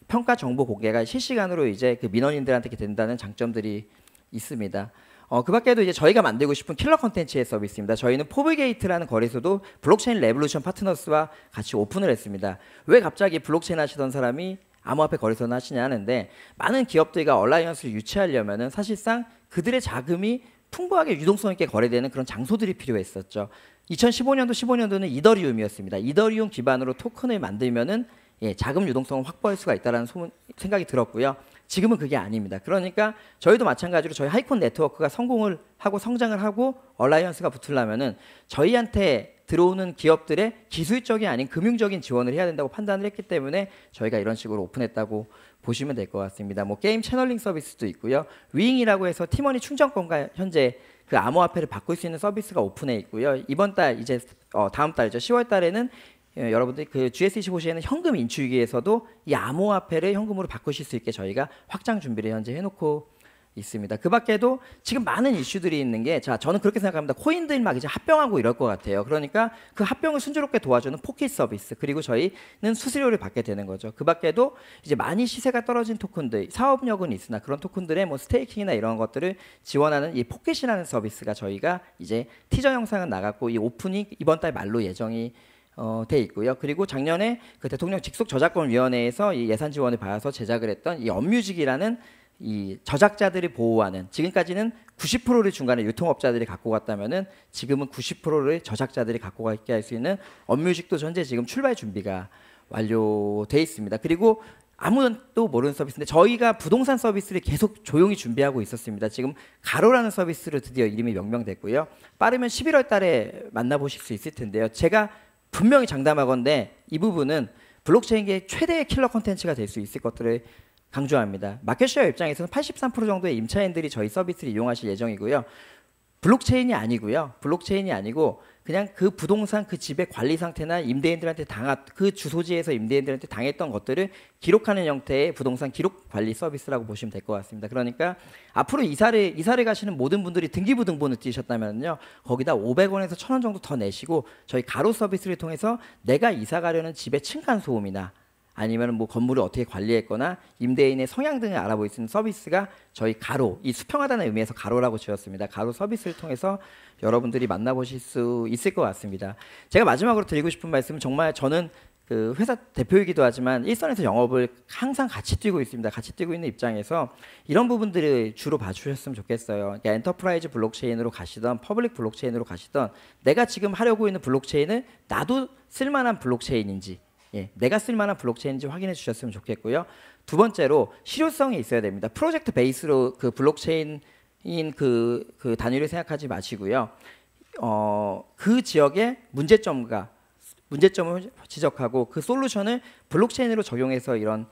평가 정보 공개가 실시간으로 이제 그 민원인들한테 된다는 장점들이 있습니다. 어, 그 밖에도 이제 저희가 만들고 싶은 킬러 컨텐츠의 서비스입니다. 저희는 포브게이트라는 거래소도 블록체인 레볼루션 파트너스와 같이 오픈을 했습니다. 왜 갑자기 블록체인 하시던 사람이 암호화폐 거래소나 하시냐 하는데 많은 기업들과 얼라이언스를 유치하려면 사실상 그들의 자금이 풍부하게 유동성 있게 거래되는 그런 장소들이 필요했었죠. 2015년도 15년도는 이더리움이었습니다. 이더리움 기반으로 토큰을 만들면은 예, 자금 유동성을 확보할 수가 있다라는 소문, 생각이 들었고요. 지금은 그게 아닙니다. 그러니까 저희도 마찬가지로 저희 하이콘 네트워크가 성공을 하고 성장을 하고 얼라이언스가 붙으려면은 저희한테 들어오는 기업들의 기술적인 아닌 금융적인 지원을 해야 된다고 판단을 했기 때문에 저희가 이런 식으로 오픈했다고 보시면 될 것 같습니다. 뭐 게임 채널링 서비스도 있고요. 위잉이라고 해서 팀원이 충전권과 현재 그 암호화폐를 바꿀 수 있는 서비스가 오픈해 있고요. 이번 달 이제 어, 다음 달이죠. 10월 달에는 예, 여러분들그 GS 25시에는 현금 인출기에서도이 암호화폐를 현금으로 바꾸실 수 있게 저희가 확장 준비를 현재 해놓고 있습니다. 그 밖에도 지금 많은 이슈들이 있는 게, 자, 저는 그렇게 생각합니다. 코인들 막 이제 합병하고 이럴 것 같아요. 그러니까 그 합병을 순조롭게 도와주는 포켓 서비스, 그리고 저희는 수수료를 받게 되는 거죠. 그 밖에도 이제 많이 시세가 떨어진 토큰들, 사업력은 있으나 그런 토큰들의 뭐 스테이킹이나 이런 것들을 지원하는 이 포켓이라는 서비스가 저희가 이제 티저 영상은 나갔고 이 오픈이 이번 달 말로 예정이 어, 돼 있고요. 그리고 작년에 그 대통령 직속 저작권 위원회에서 이 예산 지원을 받아서 제작을 했던 이 업뮤직이라는 이 저작자들이 보호하는 지금까지는 90%를 중간에 유통업자들이 갖고 갔다면은 지금은 90%를 저작자들이 갖고 가게 할 수 있는 엄뮤직도 현재 지금 출발 준비가 완료돼 있습니다. 그리고 아무도 모르는 서비스인데 저희가 부동산 서비스를 계속 조용히 준비하고 있었습니다. 지금 가로라는 서비스로 드디어 이름이 명명됐고요. 빠르면 11월 달에 만나보실 수 있을 텐데요. 제가 분명히 장담하건데 이 부분은 블록체인계의 최대의 킬러 컨텐츠가 될 수 있을 것들을 강조합니다. 마켓쉐어 입장에서는 83% 정도의 임차인들이 저희 서비스를 이용하실 예정이고요. 블록체인이 아니고요. 블록체인이 아니고 그냥 그 부동산 그 집의 관리 상태나 임대인들한테 당한 그 주소지에서 임대인들한테 당했던 것들을 기록하는 형태의 부동산 기록 관리 서비스라고 보시면 될 것 같습니다. 그러니까 앞으로 이사를 이사를 가시는 모든 분들이 등기부 등본을 띄셨다면요 거기다 500원에서 1,000원 정도 더 내시고 저희 가로 서비스를 통해서 내가 이사 가려는 집의 층간 소음이나 아니면 뭐 건물을 어떻게 관리했거나 임대인의 성향 등을 알아볼 수 있는 서비스가 저희 가로 이 수평하다는 의미에서 가로라고 지었습니다. 가로 서비스를 통해서 여러분들이 만나보실 수 있을 것 같습니다. 제가 마지막으로 드리고 싶은 말씀은 정말 저는 그 회사 대표이기도 하지만 일선에서 영업을 항상 같이 뛰고 있습니다. 같이 뛰고 있는 입장에서 이런 부분들을 주로 봐주셨으면 좋겠어요. 그러니까 엔터프라이즈 블록체인으로 가시던 퍼블릭 블록체인으로 가시던 내가 지금 하려고 있는 블록체인은 나도 쓸만한 블록체인인지 예, 내가 쓸만한 블록체인인지 확인해 주셨으면 좋겠고요. 두 번째로 실효성이 있어야 됩니다. 프로젝트 베이스로 그 블록체인인 그, 그 단위를 생각하지 마시고요. 어, 그 지역의 문제점과 문제점을 지적하고 그 솔루션을 블록체인으로 적용해서 이런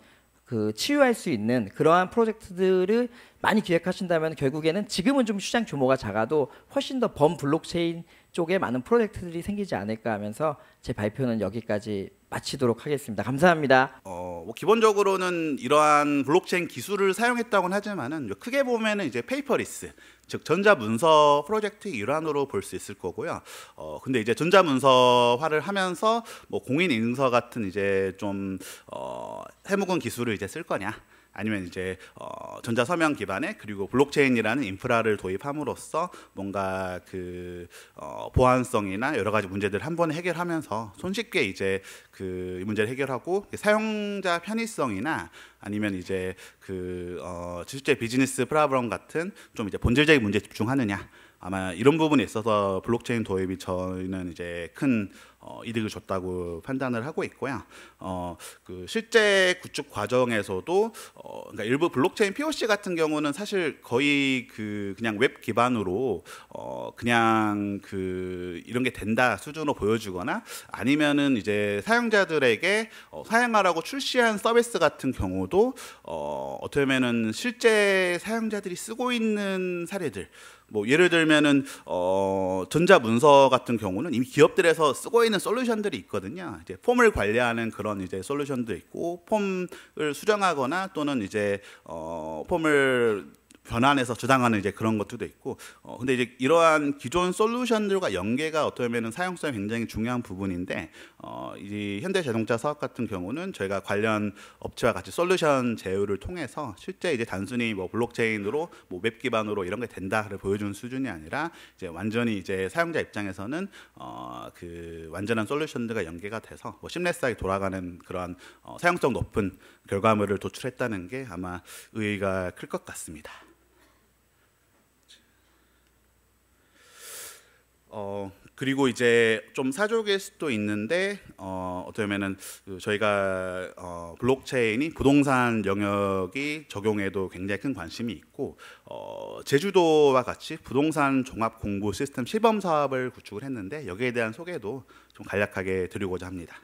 그 치유할 수 있는 그러한 프로젝트들을 많이 기획하신다면 결국에는 지금은 좀 시장 규모가 작아도 훨씬 더 범 블록체인 쪽에 많은 프로젝트들이 생기지 않을까 하면서 제 발표는 여기까지 마치도록 하겠습니다. 감사합니다. 어, 뭐 기본적으로는 이러한 블록체인 기술을 사용했다고는 하지만은 크게 보면은 이제 페이퍼리스 즉 전자문서 프로젝트 일환으로 볼 수 있을 거고요. 어 근데 이제 전자문서화를 하면서 뭐공인인서 같은 이제 좀 어, 해묵은 기술을 이제 쓸 거냐? 아니면 이제 어, 전자 서명 기반에 그리고 블록체인이라는 인프라를 도입함으로써 뭔가 그 어, 보안성이나 여러 가지 문제들 을한 번에 해결하면서 손쉽게 이제 그 문제를 해결하고 사용자 편의성이나 아니면 이제 그 어, 실제 비즈니스 프라브럼 같은 좀 이제 본질적인 문제에 집중하느냐 아마 이런 부분에 있어서 블록체인 도입이 저희는 이제 큰 어, 이득을 줬다고 판단을 하고 있고요. 어, 그 실제 구축 과정에서도 어, 그러니까 일부 블록체인 POC 같은 경우는 사실 거의 그 그냥 웹 기반으로 어, 그냥 그 이런 게 된다 수준으로 보여주거나 아니면은 이제 사용자들에게 어, 사용하라고 출시한 서비스 같은 경우도 어, 어떻게 보면은 실제 사용자들이 쓰고 있는 사례들 뭐 예를 들면은 어 전자 문서 같은 경우는 이미 기업들에서 쓰고 있는 솔루션들이 있거든요. 이제 폼을 관리하는 그런 이제 솔루션도 있고 폼을 수정하거나 또는 이제 어 폼을 변환해서 주장하는 이제 그런 것들도 있고 어, 근데 이제 이러한 기존 솔루션들과 연계가 어떻게 보면 사용성이 굉장히 중요한 부분인데 어, 이 현대자동차 사업 같은 경우는 저희가 관련 업체와 같이 솔루션 제휴를 통해서 실제 이제 단순히 뭐 블록체인으로 뭐 웹 기반으로 이런 게 된다를 보여준 수준이 아니라 이제 완전히 이제 사용자 입장에서는 어, 그 완전한 솔루션들과 연계가 돼서 뭐 심레스하게 돌아가는 그런 어, 사용성 높은 결과물을 도출했다는 게 아마 의의가 클 것 같습니다. 어 그리고 이제 좀 사족일 수도 있는데 어 어떻게 보면은 그 저희가 어 블록체인이 부동산 영역이 적용에도 굉장히 큰 관심이 있고 어 제주도와 같이 부동산 종합 공부 시스템 실범 사업을 구축을 했는데 여기에 대한 소개도 좀 간략하게 드리고자 합니다.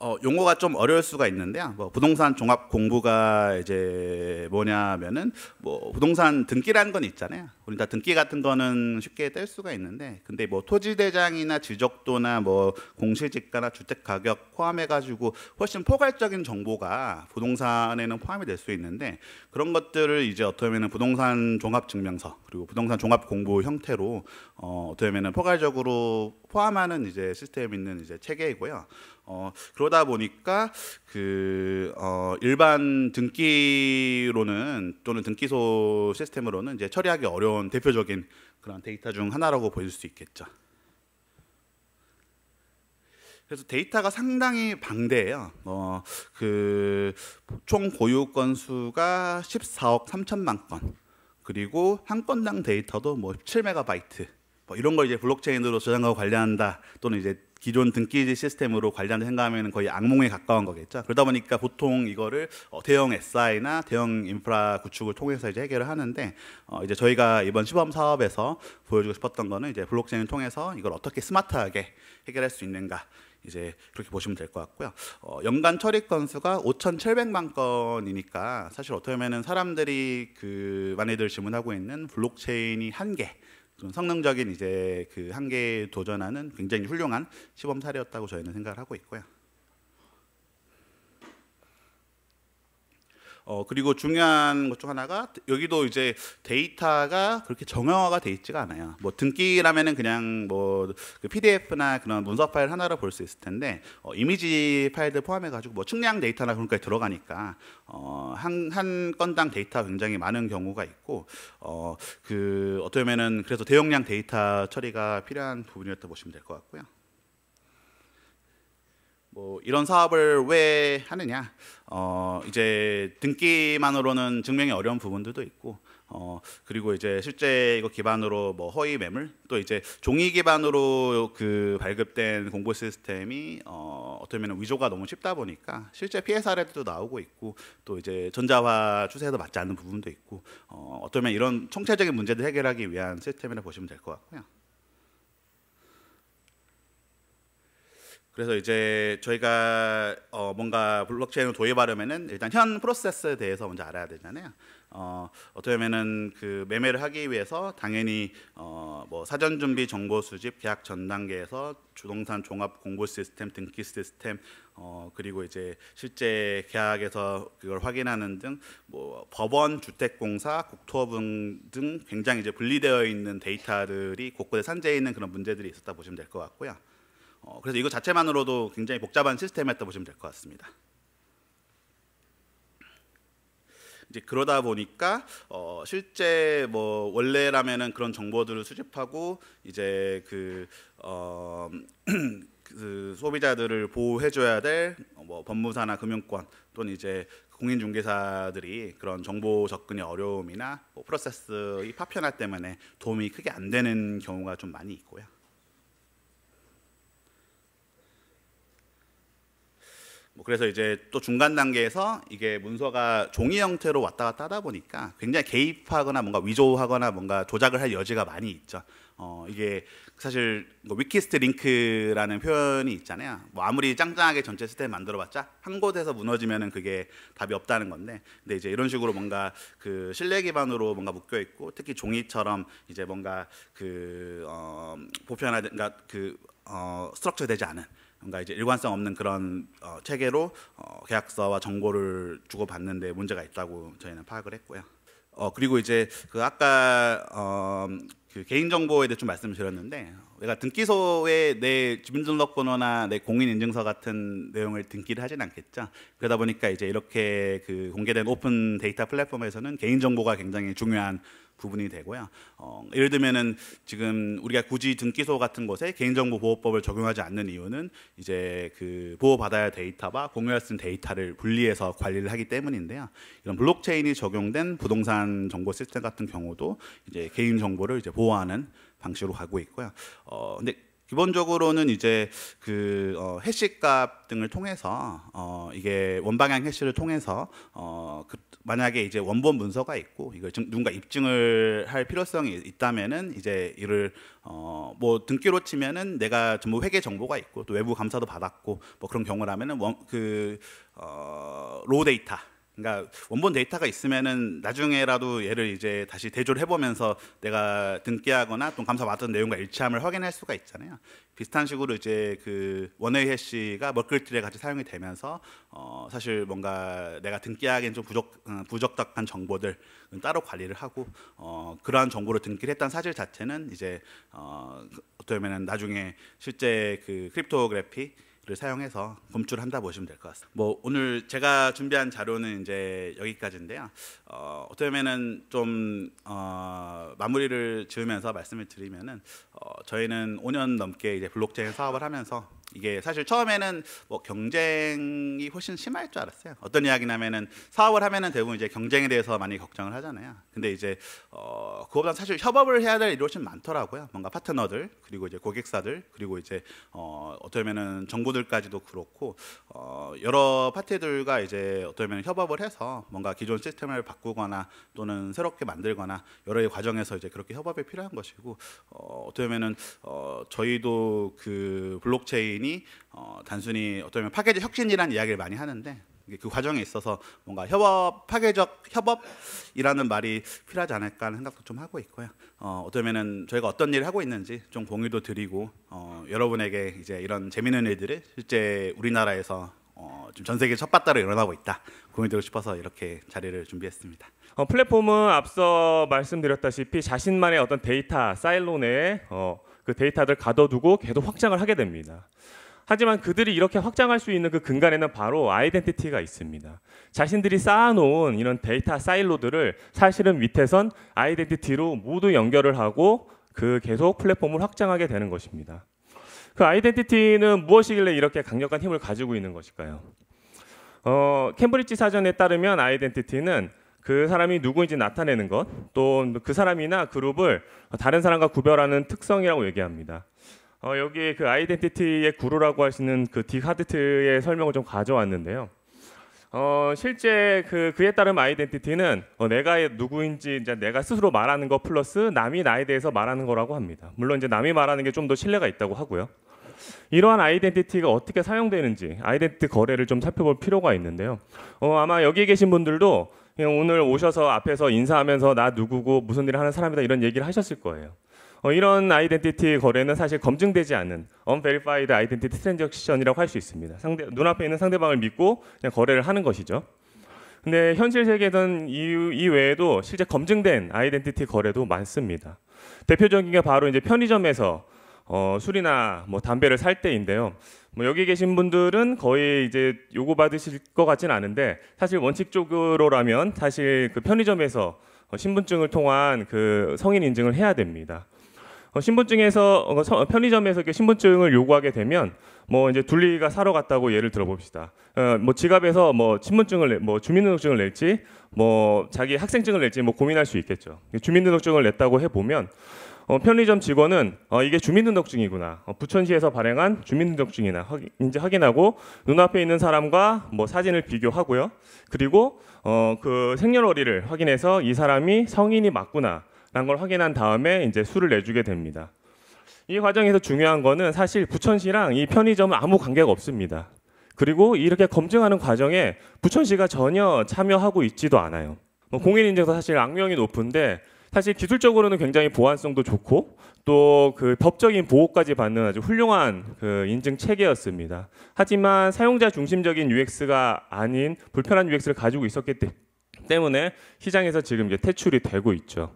어, 용어가 좀 어려울 수가 있는데요. 아, 뭐 부동산 종합 공부가 이제 뭐냐면은 뭐 부동산 등기라는 건 있잖아요. 우리 다 등기 같은 거는 쉽게 뗄 수가 있는데, 근데 뭐 토지 대장이나 지적도나 뭐 공시지가나 주택 가격 포함해가지고 훨씬 포괄적인 정보가 부동산에는 포함이 될 수 있는데 그런 것들을 이제 어떻게 보면 부동산 종합 증명서 그리고 부동산 종합 공부 형태로 어, 어떻게 보면 포괄적으로 포함하는 이제 시스템 있는 이제 체계이고요. 어, 그러다 보니까 그 어, 일반 등기로는 또는 등기소 시스템으로는 이제 처리하기 어려운 대표적인 그런 데이터 중 하나라고 보일 수 있겠죠. 그래서 데이터가 상당히 방대해요. 어, 그총고유 건수가 14억 3천만 건, 그리고 한 건당 데이터도 뭐 7메가바이트. 뭐 이런 걸 이제 블록체인으로 저장하고 관리한다 또는 이제 기존 등기 시스템으로 관리하는 생각하면 거의 악몽에 가까운 거겠죠. 그러다 보니까 보통 이거를 어, 대형 SI나 대형 인프라 구축을 통해서 이제 해결을 하는데 어 이제 저희가 이번 시범 사업에서 보여주고 싶었던 거는 이제 블록체인을 통해서 이걸 어떻게 스마트하게 해결할 수 있는가 이제 그렇게 보시면 될 것 같고요. 어, 연간 처리 건수가 5,700만 건이니까 사실 어떻게 보면 사람들이 그 많이들 질문하고 있는 블록체인이 한 개. 좀 성능적인 이제 그 한계에 도전하는 굉장히 훌륭한 시범 사례였다고 저희는 생각을 하고 있고요. 어, 그리고 중요한 것 중 하나가 여기도 이제 데이터가 그렇게 정형화가 돼 있지가 않아요. 뭐 등기라면은 그냥 뭐그 PDF나 그런 문서 파일 하나로 볼 수 있을 텐데 어, 이미지 파일들 포함해 가지고 뭐 측량 데이터나 그런 것까 들어가니까 어, 한, 한 건당 데이터 굉장히 많은 경우가 있고 어, 그 어쩌면은 그래서 대용량 데이터 처리가 필요한 부분이었다 보시면 될 것 같고요. 뭐 이런 사업을 왜 하느냐? 어, 이제 등기만으로는 증명이 어려운 부분들도 있고 어, 그리고 이제 실제 이거 기반으로 뭐 허위 매물 또 이제 종이 기반으로 그 발급된 공고 시스템이 어, 어떻게 보면 위조가 너무 쉽다 보니까 실제 피해 사례도 나오고 있고 또 이제 전자화 추세에도 맞지 않는 부분도 있고 어, 어떻게 보면 이런 총체적인 문제를 해결하기 위한 시스템이라 고 보시면 될 것 같고요. 그래서 이제 저희가 어 뭔가 블록체인을 도입하려면은 일단 현 프로세스에 대해서 먼저 알아야 되잖아요. 어 어떻게 보면은 그 매매를 하기 위해서 당연히 어 뭐 사전 준비 정보 수집 계약 전 단계에서 주동산 종합 공고 시스템 등기 시스템 어 그리고 이제 실제 계약에서 그걸 확인하는 등 뭐 법원 주택공사 국토부등 등 굉장히 이제 분리되어 있는 데이터들이 곳곳에 산재해 있는 그런 문제들이 있었다 보시면 될 것 같고요. 어, 그래서 이거 자체만으로도 굉장히 복잡한 시스템이었다 보시면 될 것 같습니다. 이제 그러다 보니까 어, 실제 뭐 원래라면은 그런 정보들을 수집하고 이제 그, 어, 그 소비자들을 보호해줘야 될뭐 어, 법무사나 금융권 또는 이제 공인중개사들이 그런 정보 접근의 어려움이나 뭐 프로세스의 파편화 때문에 도움이 크게 안 되는 경우가 좀 많이 있고요. 뭐 그래서 이제 또 중간 단계에서 이게 문서가 종이 형태로 왔다 갔다 하다 보니까 굉장히 개입하거나 뭔가 위조하거나 뭔가 조작을 할 여지가 많이 있죠. 어, 이게 사실 뭐 위키스트 링크라는 표현이 있잖아요. 뭐 아무리 짱짱하게 전체 시스템 만들어봤자 한 곳에서 무너지면은 그게 답이 없다는 건데, 근데 이제 이런 식으로 뭔가 그 신뢰 기반으로 뭔가 묶여 있고 특히 종이처럼 이제 뭔가 그 어, 보편화, 그니까그 어, 스트럭처 되지 않은 뭔가 이제 일관성 없는 그런 어, 체계로 어, 계약서와 정보를 주고받는데 문제가 있다고 저희는 파악을 했고요. 어 그리고 이제 그 아까 어 그 개인 정보에 대해 좀 말씀을 드렸는데 내가 등기소에 내 주민등록번호나 내 공인인증서 같은 내용을 등기를 하진 않겠죠. 그러다 보니까 이제 이렇게 그 공개된 오픈 데이터 플랫폼에서는 개인 정보가 굉장히 중요한 부분이 되고요. 어, 예를 들면은 지금 우리가 굳이 등기소 같은 곳에 개인정보 보호법을 적용하지 않는 이유는 이제 그 보호받아야 데이터와 공유할 수 있는 데이터를 분리해서 관리를 하기 때문인데요. 이런 블록체인이 적용된 부동산 정보 시스템 같은 경우도 이제 개인 정보를 이제 보호하는 방식으로 가고 있고요. 어, 근데 기본적으로는 이제 그 어, 해시값 등을 통해서 어, 이게 원방향 해시를 통해서 어, 그 만약에 이제 원본 문서가 있고 이걸 좀 누군가 입증을 할 필요성이 있다면은 이제 이를 어뭐 등기로 치면은 내가 전부 회계 정보가 있고 또 외부 감사도 받았고 뭐 그런 경우라면은 원그어 로데이터 그러니까 원본 데이터가 있으면은 나중에라도 얘를 이제 다시 대조를 해보면서 내가 등기하거나 또 감사 받았던 내용과 일치함을 확인할 수가 있잖아요. 비슷한 식으로 이제 그 원웨이 해시가 머클트에 같이 사용이 되면서 어 사실 뭔가 내가 등기하기엔 좀 부적 어, 부적합한 정보들 따로 관리를 하고 어 그러한 정보를 등기를 했던 사실 자체는 이제 어 어떻게 보면은 나중에 실제 그 크립토그래피 를 사용해서 검출을 한다 보시면 될 것 같습니다. 뭐 오늘 제가 준비한 자료는 이제 여기까지인데요. 어, 어떻면은좀 어, 마무리를 지으면서 말씀을 드리면은 어, 저희는 5년 넘게 이제 블록체인 사업을 하면서 이게 사실 처음에는 뭐 경쟁이 훨씬 심할 줄 알았어요. 어떤 이야기냐면은 사업을 하면은 대부분 이제 경쟁에 대해서 많이 걱정을 하잖아요. 근데 이제 어그보다 사실 협업을 해야 될 일이 훨씬 많더라고요. 뭔가 파트너들 그리고 이제 고객사들 그리고 이제 어 어쩌면은 정부들까지도 그렇고 어 여러 파티들과 이제 어쩌면 협업을 해서 뭔가 기존 시스템을 바꾸거나 또는 새롭게 만들거나 여러 가지 과정에서 이제 그렇게 협업이 필요한 것이고 어 어쩌면은 떻게어 저희도 그 블록체인 개인이 어, 단순히 어쩌면 파괴적 혁신이라는 이야기를 많이 하는데 그 과정에 있어서 뭔가 협업 파괴적 협업이라는 말이 필요하지 않을까 하는 생각도 좀 하고 있고요. 어, 어쩌면은 저희가 어떤 일을 하고 있는지 좀 공유도 드리고 어, 여러분에게 이제 이런 재미있는 일들을 실제 우리나라에서 어, 지금 전 세계 첫 바다로 일어나고 있다 고민되고 싶어서 이렇게 자리를 준비했습니다. 어, 플랫폼은 앞서 말씀드렸다시피 자신만의 어떤 데이터 사일로 내 어, 그 데이터들 가둬두고 계속 확장을 하게 됩니다. 하지만 그들이 이렇게 확장할 수 있는 그 근간에는 바로 아이덴티티가 있습니다. 자신들이 쌓아놓은 이런 데이터 사일로들을 사실은 밑에선 아이덴티티로 모두 연결을 하고 그 계속 플랫폼을 확장하게 되는 것입니다. 그 아이덴티티는 무엇이길래 이렇게 강력한 힘을 가지고 있는 것일까요? 어, 캠브리지 사전에 따르면 아이덴티티는 그 사람이 누구인지 나타내는 것, 또 그 사람이나 그룹을 다른 사람과 구별하는 특성이라고 얘기합니다. 어, 여기 에그 아이덴티티의 구루라고 하시는 그 디하드트의 설명을 좀 가져왔는데요. 어, 실제 그 그에 따른 아이덴티티는 어, 내가 누구인지 이제 내가 스스로 말하는 것 플러스 남이 나에 대해서 말하는 거라고 합니다. 물론 이제 남이 말하는 게 좀 더 신뢰가 있다고 하고요. 이러한 아이덴티티가 어떻게 사용되는지 아이덴티티 거래를 좀 살펴볼 필요가 있는데요. 어, 아마 여기 계신 분들도 그냥 오늘 오셔서 앞에서 인사하면서 나 누구고 무슨 일을 하는 사람이다 이런 얘기를 하셨을 거예요. 어, 이런 아이덴티티 거래는 사실 검증되지 않은 unverified identity transaction이라고 할 수 있습니다. 상대 눈앞에 있는 상대방을 믿고 그냥 거래를 하는 것이죠. 근데 현실 세계에선는 이, 외에도 실제 검증된 아이덴티티 거래도 많습니다. 대표적인 게 바로 이제 편의점에서 어, 술이나 뭐 담배를 살 때인데요. 뭐 여기 계신 분들은 거의 이제 요구 받으실 것 같진 않은데 사실 원칙적으로라면 사실 그 편의점에서 어, 신분증을 통한 그 성인 인증을 해야 됩니다. 어, 신분증에서 어, 편의점에서 신분증을 요구하게 되면 뭐 이제 둘리가 사러 갔다고 예를 들어봅시다. 뭐 지갑에서 뭐 신분증을 뭐 주민등록증을 낼지 뭐 자기 학생증을 낼지 뭐 고민할 수 있겠죠. 주민등록증을 냈다고 해보면 어, 편의점 직원은 어, 이게 주민등록증이구나 어, 부천시에서 발행한 주민등록증이나 확인, 이제 확인하고 눈앞에 있는 사람과 뭐 사진을 비교하고요 그리고 어, 그 생년월일을 확인해서 이 사람이 성인이 맞구나 라는 걸 확인한 다음에 이제 수를 내주게 됩니다 이 과정에서 중요한 거는 사실 부천시랑 이 편의점은 아무 관계가 없습니다 그리고 이렇게 검증하는 과정에 부천시가 전혀 참여하고 있지도 않아요 뭐 공인인증서 사실 악명이 높은데 사실 기술적으로는 굉장히 보안성도 좋고 또 그 법적인 보호까지 받는 아주 훌륭한 그 인증 체계였습니다. 하지만 사용자 중심적인 UX가 아닌 불편한 UX를 가지고 있었기 때문에 시장에서 지금 이제 퇴출이 되고 있죠.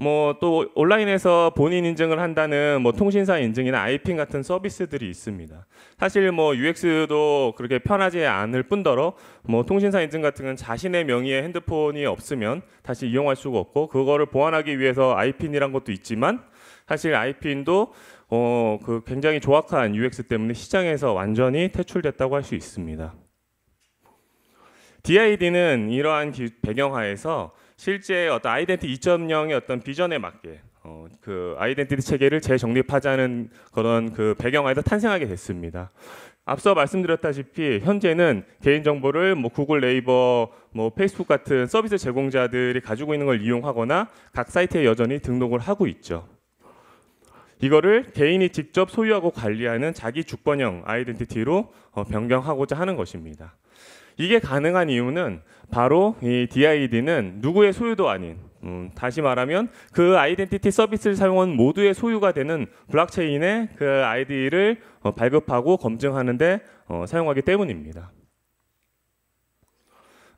뭐또 온라인에서 본인 인증을 한다는 뭐 통신사 인증이나 아이핀 같은 서비스들이 있습니다. 사실 뭐 UX도 그렇게 편하지 않을 뿐더러 뭐 통신사 인증 같은 건 자신의 명의의 핸드폰이 없으면 다시 이용할 수가 없고 그거를 보완하기 위해서 아이핀이란 것도 있지만 사실 아이핀도 어, 그 굉장히 조악한 UX 때문에 시장에서 완전히 퇴출됐다고 할 수 있습니다. DID는 이러한 기, 배경하에서 실제 어떤 아이덴티 티 2.0의 어떤 비전에 맞게 어, 그 아이덴티티 체계를 재정립하자는 그런 그 배경하에서 탄생하게 됐습니다. 앞서 말씀드렸다시피 현재는 개인정보를 뭐 구글, 네이버, 뭐 페이스북 같은 서비스 제공자들이 가지고 있는 걸 이용하거나 각 사이트에 여전히 등록을 하고 있죠. 이거를 개인이 직접 소유하고 관리하는 자기 주권형 아이덴티티로 어, 변경하고자 하는 것입니다. 이게 가능한 이유는 바로 이 DID는 누구의 소유도 아닌 음, 다시 말하면 그 아이덴티티 서비스를 사용한 모두의 소유가 되는 블록체인의 그 아이디를 어, 발급하고 검증하는데 어, 사용하기 때문입니다.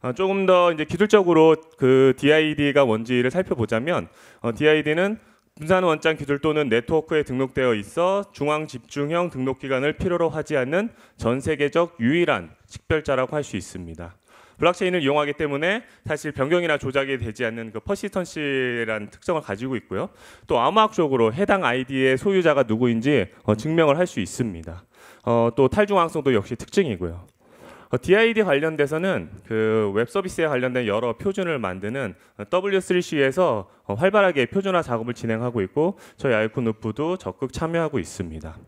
아, 조금 더 이제 기술적으로 그 DID가 뭔지를 살펴보자면 어, DID는 분산 원장 기술 또는 네트워크에 등록되어 있어 중앙 집중형 등록 기관을 필요로 하지 않는 전 세계적 유일한 식별자라고 할 수 있습니다. 블록체인을 이용하기 때문에 사실 변경이나 조작이 되지 않는 그 퍼시턴시라는 특성을 가지고 있고요. 또 암호학적으로 해당 아이디의 소유자가 누구인지 어, 증명을 할 수 있습니다. 어, 또 탈중앙성도 역시 특징이고요. 어, DID 관련돼서는 그 웹 서비스에 관련된 여러 표준을 만드는 W3C에서 어, 활발하게 표준화 작업을 진행하고 있고 저희 아이콘 우프도 적극 참여하고 있습니다.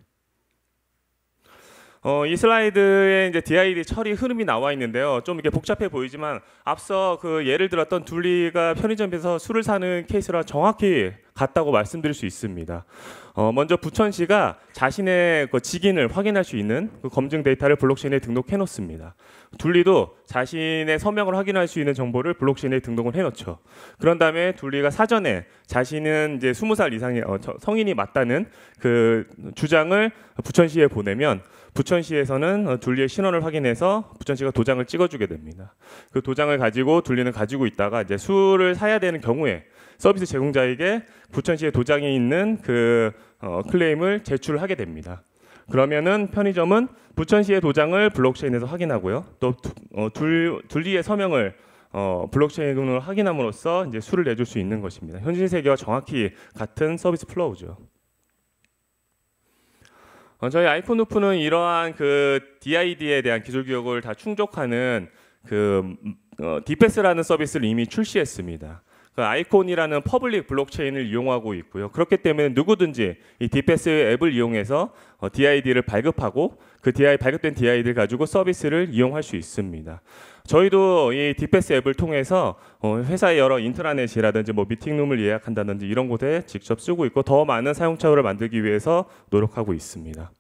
어, 이 슬라이드에 이제 DID 처리 흐름이 나와 있는데요. 좀 이렇게 복잡해 보이지만 앞서 그 예를 들었던 둘리가 편의점에서 술을 사는 케이스랑 정확히 같다고 말씀드릴 수 있습니다. 어, 먼저 부천시가 자신의 그 직인을 확인할 수 있는 그 검증 데이터를 블록체인에 등록해 놓습니다. 둘리도 자신의 서명을 확인할 수 있는 정보를 블록체인에 등록을 해 놓죠. 그런 다음에 둘리가 사전에 자신은 이제 20살 이상의 어, 성인이 맞다는 그 주장을 부천시에 보내면 부천시에서는 어, 둘리의 신원을 확인해서 부천시가 도장을 찍어주게 됩니다. 그 도장을 가지고 둘리는 가지고 있다가 이제 술을 사야 되는 경우에 서비스 제공자에게 부천시의 도장이 있는 그 어, 클레임을 제출하게 됩니다. 그러면은 편의점은 부천시의 도장을 블록체인에서 확인하고요. 또 어, 둘, 둘리의 서명을 어, 블록체인으로 확인함으로써 이제 수를 내줄 수 있는 것입니다. 현실 세계와 정확히 같은 서비스 플로우죠. 어, 저희 아이폰 오프는 이러한 그 DID에 대한 기술 교육을 다 충족하는 그 음, 어, 디패스라는 e 서비스를 이미 출시했습니다. 그 아이콘이라는 퍼블릭 블록체인을 이용하고 있고요. 그렇기 때문에 누구든지 이 디패스 e 앱을 이용해서 어, DID를 발급하고 그 DI 발급된 DID를 가지고 서비스를 이용할 수 있습니다. 저희도 이 디패스 앱을 통해서 어, 회사의 여러 인트라넷이라든지 뭐 미팅룸을 예약한다든지 이런 곳에 직접 쓰고 있고 더 많은 사용자를 만들기 위해서 노력하고 있습니다.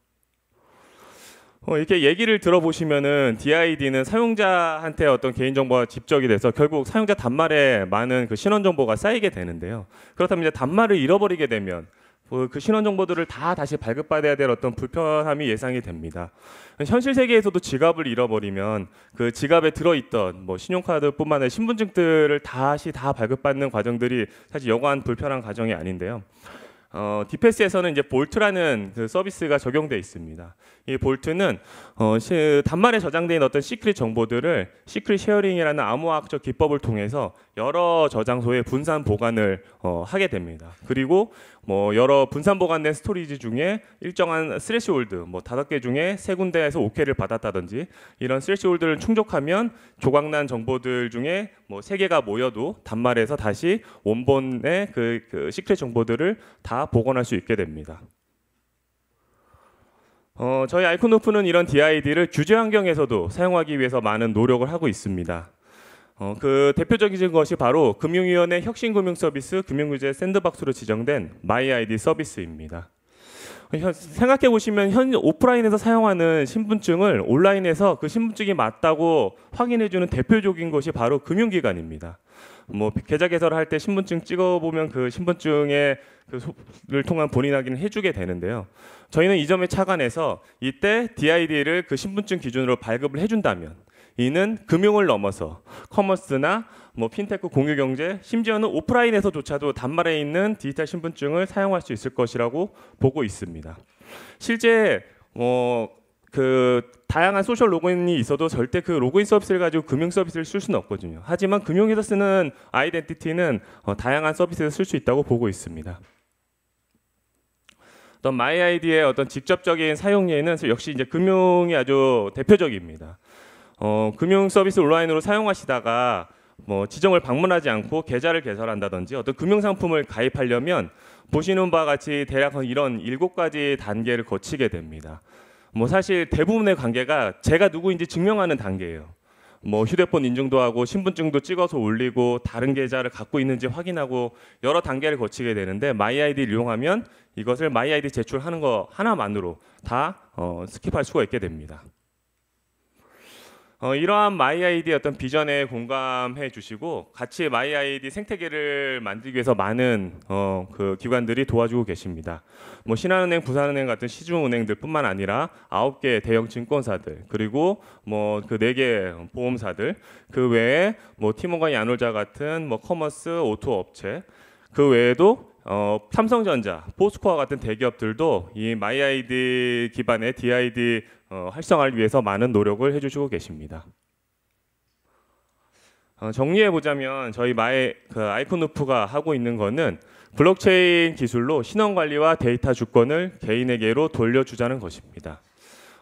어, 이렇게 얘기를 들어보시면은 DID는 사용자한테 어떤 개인정보가 집적이 돼서 결국 사용자 단말에 많은 그 신원정보가 쌓이게 되는데요. 그렇다면 이제 단말을 잃어버리게 되면 어, 그 신원 정보들을 다 다시 발급받아야 될 어떤 불편함이 예상이 됩니다. 현실 세계에서도 지갑을 잃어버리면 그 지갑에 들어있던 뭐 신용카드뿐만 아니라 신분증들을 다시 다 발급받는 과정들이 사실 여간 불편한 과정이 아닌데요. 어, 디패스에서는 이제 볼트라는 그 서비스가 적용돼 있습니다. 이 볼트는 어, 시, 단말에 저장된 어떤 시크릿 정보들을 시크릿 쉐어링이라는 암호화학적 기법을 통해서 여러 저장소에 분산 보관을 어, 하게 됩니다. 그리고 뭐 여러 분산 보관된 스토리지 중에 일정한 스레시홀드 뭐 다섯 개 중에 세 군데에서 오케이를 받았다든지 이런 스레시홀드를 충족하면 조각난 정보들 중에 뭐 세 개가 모여도 단말에서 다시 원본의 그, 그 시크릿 정보들을 다 복원할 수 있게 됩니다. 어, 저희 아이콘오프는 이런 DID를 규제 환경에서도 사용하기 위해서 많은 노력을 하고 있습니다. 어, 그 대표적인 것이 바로 금융위원회 혁신금융서비스 금융규제 샌드박스로 지정된 마이아이디 서비스입니다. 어, 생각해 보시면 현 오프라인에서 사용하는 신분증을 온라인에서 그 신분증이 맞다고 확인해 주는 대표적인 것이 바로 금융기관입니다. 뭐 계좌 개설을 할 때 신분증 찍어 보면 그 신분증에 그를 통한 본인 확인을 해주게 되는데요. 저희는 이 점에 착안해서 이때 DID를 그 신분증 기준으로 발급을 해준다면 이는 금융을 넘어서 커머스나 뭐 핀테크 공유 경제 심지어는 오프라인에서조차도 단말에 있는 디지털 신분증을 사용할 수 있을 것이라고 보고 있습니다. 실제 어그 뭐 다양한 소셜 로그인이 있어도 절대 그 로그인 서비스를 가지고 금융 서비스를 쓸 수는 없거든요. 하지만 금융에서 쓰는 아이덴티티는 어, 다양한 서비스에서 쓸수 있다고 보고 있습니다. 어떤 마이 아이디의 어떤 직접적인 사용 예는 역시 이제 금융이 아주 대표적입니다. 어, 금융 서비스 온라인으로 사용하시다가 뭐지정을 방문하지 않고 계좌를 개설한다든지 어떤 금융 상품을 가입하려면 보시는 바와 같이 대략 이런 일곱 가지 단계를 거치게 됩니다. 뭐 사실 대부분의 관계가 제가 누구인지 증명하는 단계예요. 뭐 휴대폰 인증도 하고 신분증도 찍어서 올리고 다른 계좌를 갖고 있는지 확인하고 여러 단계를 거치게 되는데 마이아이디를 이용하면 이것을 마이아이디 제출하는 거 하나만으로 다 어, 스킵할 수가 있게 됩니다. 어, 이러한 마이아이디 어떤 비전에 공감해 주시고 같이 마이아이디 생태계를 만들기 위해서 많은 어, 그 기관들이 도와주고 계십니다. 뭐 신한은행, 부산은행 같은 시중은행들뿐만 아니라 아홉 개 대형 증권사들 그리고 뭐 그 네 개 보험사들 그 외에 뭐티모건 야놀자 같은 뭐 커머스 오토 업체 그 외에도 어, 삼성전자, 포스코와 같은 대기업들도 이 마이아이디 기반의 DID 어, 활성화를 위해서 많은 노력을 해주시고 계십니다. 어, 정리해 보자면 저희 마의 그 아이콘누프가 하고 있는 거는 블록체인 기술로 신원 관리와 데이터 주권을 개인에게로 돌려주자는 것입니다.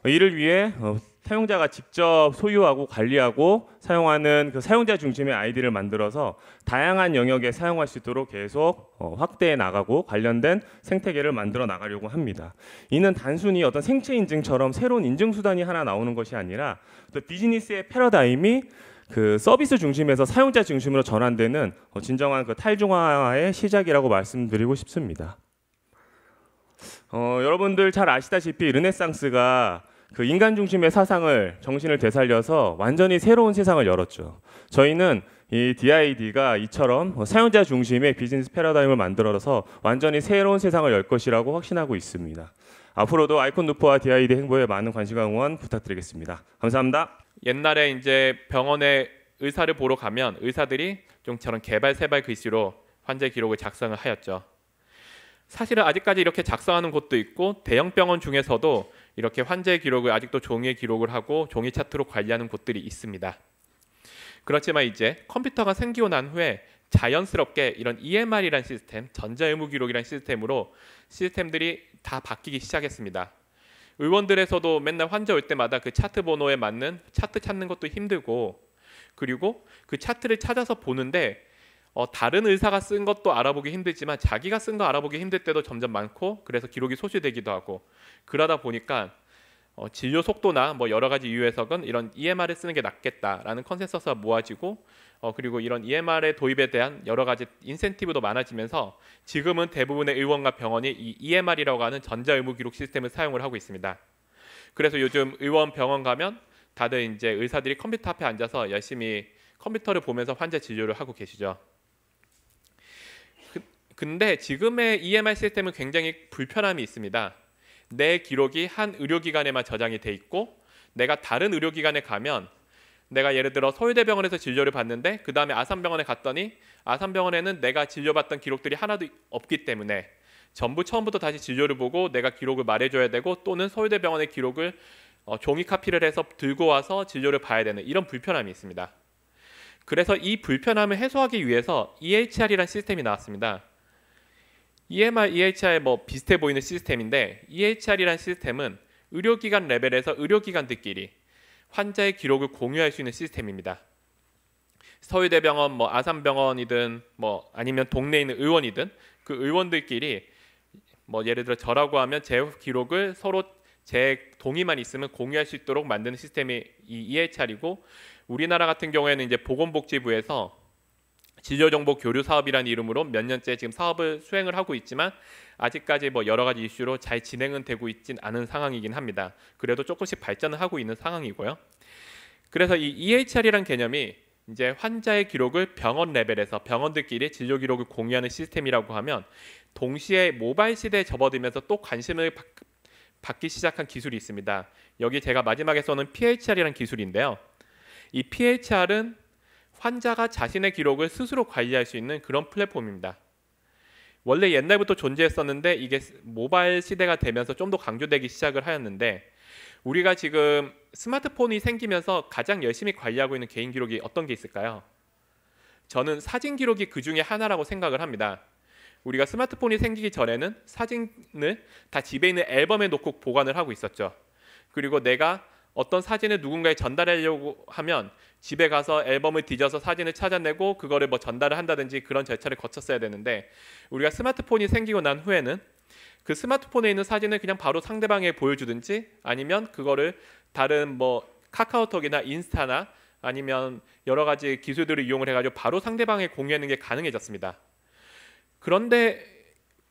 이를 위해 어, 사용자가 직접 소유하고 관리하고 사용하는 그 사용자 중심의 아이디를 만들어서 다양한 영역에 사용할 수 있도록 계속 어, 확대해 나가고 관련된 생태계를 만들어 나가려고 합니다. 이는 단순히 어떤 생체 인증처럼 새로운 인증 수단이 하나 나오는 것이 아니라 또 비즈니스의 패러다임이 그 서비스 중심에서 사용자 중심으로 전환되는 어, 진정한 그 탈중화의 시작이라고 말씀드리고 싶습니다. 어, 여러분들 잘 아시다시피 르네상스가 그 인간 중심의 사상을 정신을 되살려서 완전히 새로운 세상을 열었죠. 저희는 이 DID가 이처럼 뭐 사용자 중심의 비즈니스 패러다임을 만들어서 완전히 새로운 세상을 열 것이라고 확신하고 있습니다. 앞으로도 아이콘 루프와 DID 행보에 많은 관심과 응원 부탁드리겠습니다. 감사합니다. 옛날에 이제 병원에 의사를 보러 가면 의사들이 좀처럼 개발 세발 글씨로 그 환자 기록을 작성을 하였죠. 사실은 아직까지 이렇게 작성하는 곳도 있고 대형 병원 중에서도 이렇게 환자의 기록을 아직도 종이에 기록을 하고 종이 차트로 관리하는 곳들이 있습니다. 그렇지만 이제 컴퓨터가 생기고 난 후에 자연스럽게 이런 EMR이란 시스템, 전자의무 기록이란 시스템으로 시스템들이 다 바뀌기 시작했습니다. 의원들에서도 맨날 환자 올 때마다 그 차트 번호에 맞는 차트 찾는 것도 힘들고 그리고 그 차트를 찾아서 보는데 어, 다른 의사가 쓴 것도 알아보기 힘들지만 자기가 쓴 거 알아보기 힘들 때도 점점 많고 그래서 기록이 소실되기도 하고 그러다 보니까 어, 진료 속도나 뭐 여러 가지 이유에서건 이런 EMR을 쓰는 게 낫겠다라는 컨센서스가 모아지고 어, 그리고 이런 EMR의 도입에 대한 여러 가지 인센티브도 많아지면서 지금은 대부분의 의원과 병원이 이 EMR이라고 하는 전자 의무 기록 시스템을 사용을 하고 있습니다. 그래서 요즘 의원 병원 가면 다들 이제 의사들이 컴퓨터 앞에 앉아서 열심히 컴퓨터를 보면서 환자 진료를 하고 계시죠. 근데 지금의 EMR 시스템은 굉장히 불편함이 있습니다. 내 기록이 한 의료기관에만 저장이 돼 있고 내가 다른 의료기관에 가면 내가 예를 들어 서울대병원에서 진료를 받는데 그 다음에 아산병원에 갔더니 아산병원에는 내가 진료받던 기록들이 하나도 없기 때문에 전부 처음부터 다시 진료를 보고 내가 기록을 말해줘야 되고 또는 서울대병원의 기록을 어, 종이 카피를 해서 들고 와서 진료를 봐야 되는 이런 불편함이 있습니다. 그래서 이 불편함을 해소하기 위해서 EHR이라는 시스템이 나왔습니다. EMR, EHR 뭐 비슷해 보이는 시스템인데 EHR이란 시스템은 의료기관 레벨에서 의료기관들끼리 환자의 기록을 공유할 수 있는 시스템입니다. 서울대병원, 뭐 아산병원이든 뭐 아니면 동네에 있는 의원이든 그 의원들끼리 뭐 예를 들어 저라고 하면 제 기록을 서로 제 동의만 있으면 공유할 수 있도록 만드는 시스템이 이 EHR이고 우리나라 같은 경우에는 이제 보건복지부에서 지질정보 교류 사업이란 이름으로 몇 년째 지금 사업을 수행을 하고 있지만 아직까지 뭐 여러 가지 이슈로 잘 진행은 되고 있진 않은 상황이긴 합니다. 그래도 조금씩 발전을 하고 있는 상황이고요. 그래서 이 EHR이란 개념이 이제 환자의 기록을 병원 레벨에서 병원들끼리 진료 기록을 공유하는 시스템이라고 하면 동시에 모바일 시대에 접어들면서 또 관심을 받기 시작한 기술이 있습니다. 여기 제가 마지막에 쏘는 p h r 이란 기술인데요. 이 PHR은 환자가 자신의 기록을 스스로 관리할 수 있는 그런 플랫폼입니다. 원래 옛날부터 존재했었는데 이게 모바일 시대가 되면서 좀 더 강조되기 시작을 하였는데 우리가 지금 스마트폰이 생기면서 가장 열심히 관리하고 있는 개인 기록이 어떤 게 있을까요? 저는 사진 기록이 그 중에 하나라고 생각을 합니다. 우리가 스마트폰이 생기기 전에는 사진을 다 집에 있는 앨범에 놓고 보관을 하고 있었죠. 그리고 내가 어떤 사진을 누군가에 전달하려고 하면 집에 가서 앨범을 뒤져서 사진을 찾아내고 그거를 뭐 전달을 한다든지 그런 절차를 거쳤어야 되는데 우리가 스마트폰이 생기고 난 후에는 그 스마트폰에 있는 사진을 그냥 바로 상대방에 보여주든지 아니면 그거를 다른 뭐 카카오톡이나 인스타나 아니면 여러 가지 기술들을 이용을 해가지고 바로 상대방에 공유하는 게 가능해졌습니다. 그런데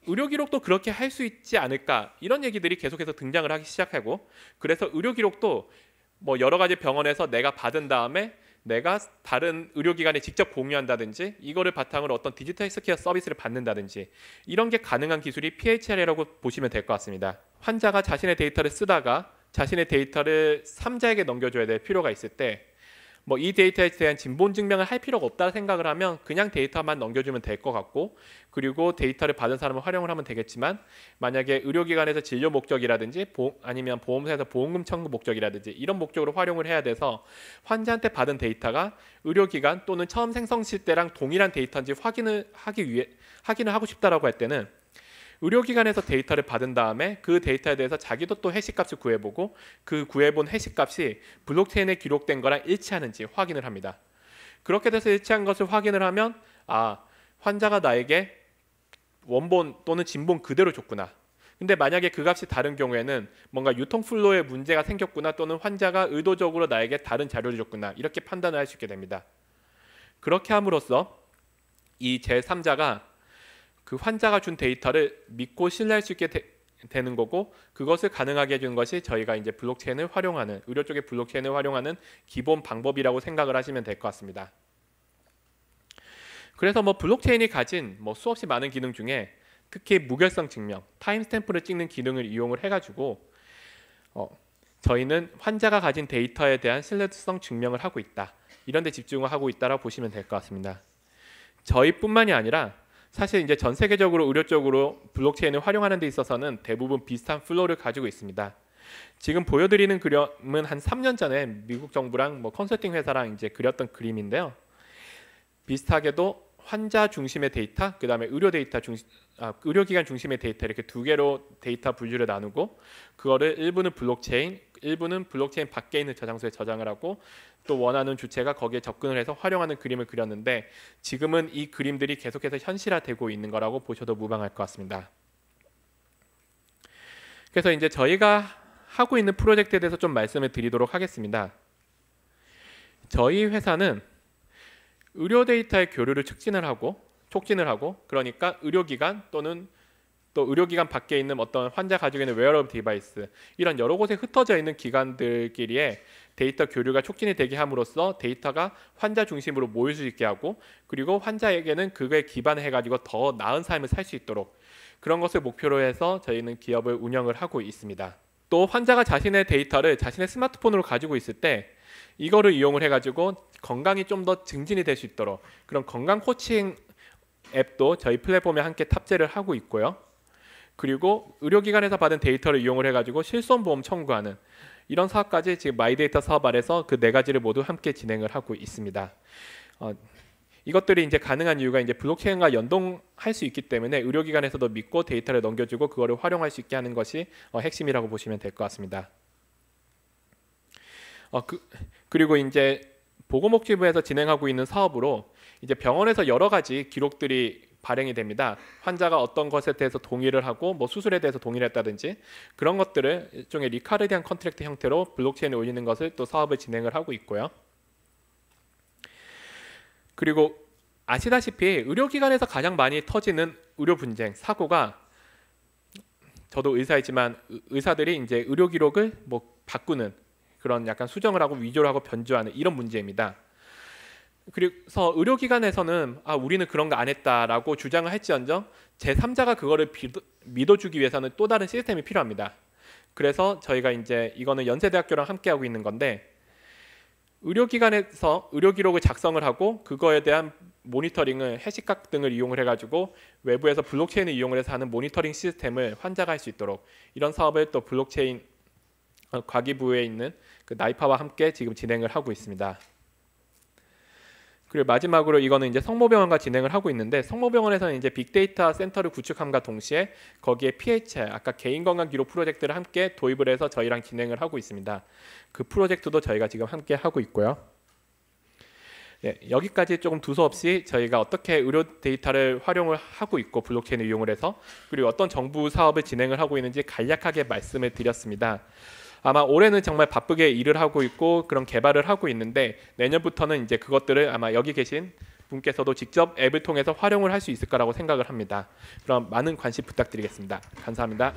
의료 기록도 그렇게 할 수 있지 않을까 이런 얘기들이 계속해서 등장을 하기 시작하고 그래서 의료 기록도 뭐 여러 가지 병원에서 내가 받은 다음에 내가 다른 의료기관에 직접 공유한다든지 이거를 바탕으로 어떤 디지털 헬스케어 서비스를 받는다든지 이런 게 가능한 기술이 PHR이라고 보시면 될 것 같습니다. 환자가 자신의 데이터를 쓰다가 자신의 데이터를 삼자에게 넘겨줘야 될 필요가 있을 때 뭐이 데이터에 대한 진본 증명을 할 필요가 없다고 생각을 하면 그냥 데이터만 넘겨주면 될 것 같고 그리고 데이터를 받은 사람을 활용을 하면 되겠지만 만약에 의료기관에서 진료 목적이라든지 보 아니면 보험사에서 보험금 청구 목적이라든지 이런 목적으로 활용을 해야 돼서 환자한테 받은 데이터가 의료기관 또는 처음 생성 시대랑 동일한 데이터인지 확인을 하기 위해 확인을 하고 싶다라고 할 때는 의료기관에서 데이터를 받은 다음에 그 데이터에 대해서 자기도 또 해시값을 구해보고 그 구해본 해시값이 블록체인에 기록된 거랑 일치하는지 확인을 합니다. 그렇게 돼서 일치한 것을 확인을 하면 아 환자가 나에게 원본 또는 진본 그대로 줬구나. 근데 만약에 그 값이 다른 경우에는 뭔가 유통 플로에 문제가 생겼구나 또는 환자가 의도적으로 나에게 다른 자료를 줬구나 이렇게 판단을 할 수 있게 됩니다. 그렇게 함으로써 이 제3자가 그 환자가 준 데이터를 믿고 신뢰할 수 있게 되, 는 거고 그것을 가능하게 해주는 것이 저희가 이제 블록체인을 활용하는 의료 쪽의 블록체인을 활용하는 기본 방법이라고 생각을 하시면 될 것 같습니다. 그래서 뭐 블록체인이 가진 뭐 수없이 많은 기능 중에 특히 무결성 증명, 타임스탬프를 찍는 기능을 이용을 해가지고 어, 저희는 환자가 가진 데이터에 대한 신뢰성 증명을 하고 있다. 이런 데 집중을 하고 있다라고 보시면 될 것 같습니다. 저희뿐만이 아니라 사실 이제 전 세계적으로 의료 적으로 블록체인을 활용하는 데 있어서는 대부분 비슷한 플로우를 가지고 있습니다. 지금 보여드리는 그림은 한 3년 전에 미국 정부랑 뭐 컨설팅 회사랑 이제 그렸던 그림인데요. 비슷하게도 환자 중심의 데이터, 그 다음에 의료 데이터 중 아, 의료기관 중심의 데이터 이렇게 두 개로 데이터 분류를 나누고 그거를 일부는 블록체인, 일부는 블록체인 밖에 있는 저장소에 저장을 하고 또 원하는 주체가 거기에 접근을 해서 활용하는 그림을 그렸는데 지금은 이 그림들이 계속해서 현실화되고 있는 거라고 보셔도 무방할 것 같습니다. 그래서 이제 저희가 하고 있는 프로젝트에 대해서 좀 말씀을 드리도록 하겠습니다. 저희 회사는 의료 데이터의 교류를 촉진을 하고 촉진을 하고 그러니까 의료기관 또는 또 의료기관 밖에 있는 어떤 환자 가지고 있는 웨어러블 디바이스 이런 여러 곳에 흩어져 있는 기관들끼리의 데이터 교류가 촉진이 되게 함으로써 데이터가 환자 중심으로 모일 수 있게 하고 그리고 환자에게는 그거에 기반해 가지고 더 나은 삶을 살 수 있도록 그런 것을 목표로 해서 저희는 기업을 운영을 하고 있습니다. 또 환자가 자신의 데이터를 자신의 스마트폰으로 가지고 있을 때 이거를 이용을 해가지고 건강이 좀 더 증진이 될 수 있도록 그런 건강 코칭 앱도 저희 플랫폼에 함께 탑재를 하고 있고요. 그리고 의료기관에서 받은 데이터를 이용을 해가지고 실손보험 청구하는 이런 사업까지 지금 마이데이터 사업 아래서 그 네 가지를 모두 함께 진행을 하고 있습니다. 어, 이것들이 이제 가능한 이유가 이제 블록체인과 연동할 수 있기 때문에 의료기관에서도 믿고 데이터를 넘겨주고 그거를 활용할 수 있게 하는 것이 어, 핵심이라고 보시면 될 것 같습니다. 어, 그, 그리고 이제 보건복지부에서 진행하고 있는 사업으로 이제 병원에서 여러 가지 기록들이 발행이 됩니다. 환자가 어떤 것에 대해서 동의를 하고 뭐 수술에 대해서 동의를 했다든지 그런 것들을 일종의 리카를 대한 컨트랙트 형태로 블록체인에 올리는 것을 또 사업을 진행을 하고 있고요. 그리고 아시다시피 의료기관에서 가장 많이 터지는 의료 분쟁, 사고가 저도 의사이지만 의사들이 이제 의료 기록을 뭐 바꾸는 그런 약간 수정을 하고 위조를 하고 변조하는 이런 문제입니다. 그래서 의료기관에서는 아 우리는 그런 거 안 했다라고 주장을 할지언정 제3자가 그거를 믿어주기 위해서는 또 다른 시스템이 필요합니다. 그래서 저희가 이제 이거는 연세대학교랑 함께 하고 있는 건데 의료기관에서 의료기록을 작성을 하고 그거에 대한 모니터링을 해시각 등을 이용을 해가지고 외부에서 블록체인을 이용을 해서 하는 모니터링 시스템을 환자가 할 수 있도록 이런 사업을 또 블록체인 어, 과기부에 있는 그 나이파와 함께 지금 진행을 하고 있습니다. 그리고 마지막으로 이거는 이제 성모병원과 진행을 하고 있는데 성모병원에서는 이제 빅데이터 센터를 구축함과 동시에 거기에 PHI 아까 개인 건강 기록 프로젝트를 함께 도입을 해서 저희랑 진행을 하고 있습니다. 그 프로젝트도 저희가 지금 함께 하고 있고요. 네, 여기까지 조금 두서없이 저희가 어떻게 의료 데이터를 활용을 하고 있고 블록체인을 이용을 해서 그리고 어떤 정부 사업을 진행을 하고 있는지 간략하게 말씀을 드렸습니다. 아마 올해는 정말 바쁘게 일을 하고 있고 그런 개발을 하고 있는데 내년부터는 이제 그것들을 아마 여기 계신 분께서도 직접 앱을 통해서 활용을 할 수 있을 거라고 생각을 합니다. 그럼 많은 관심 부탁드리겠습니다. 감사합니다.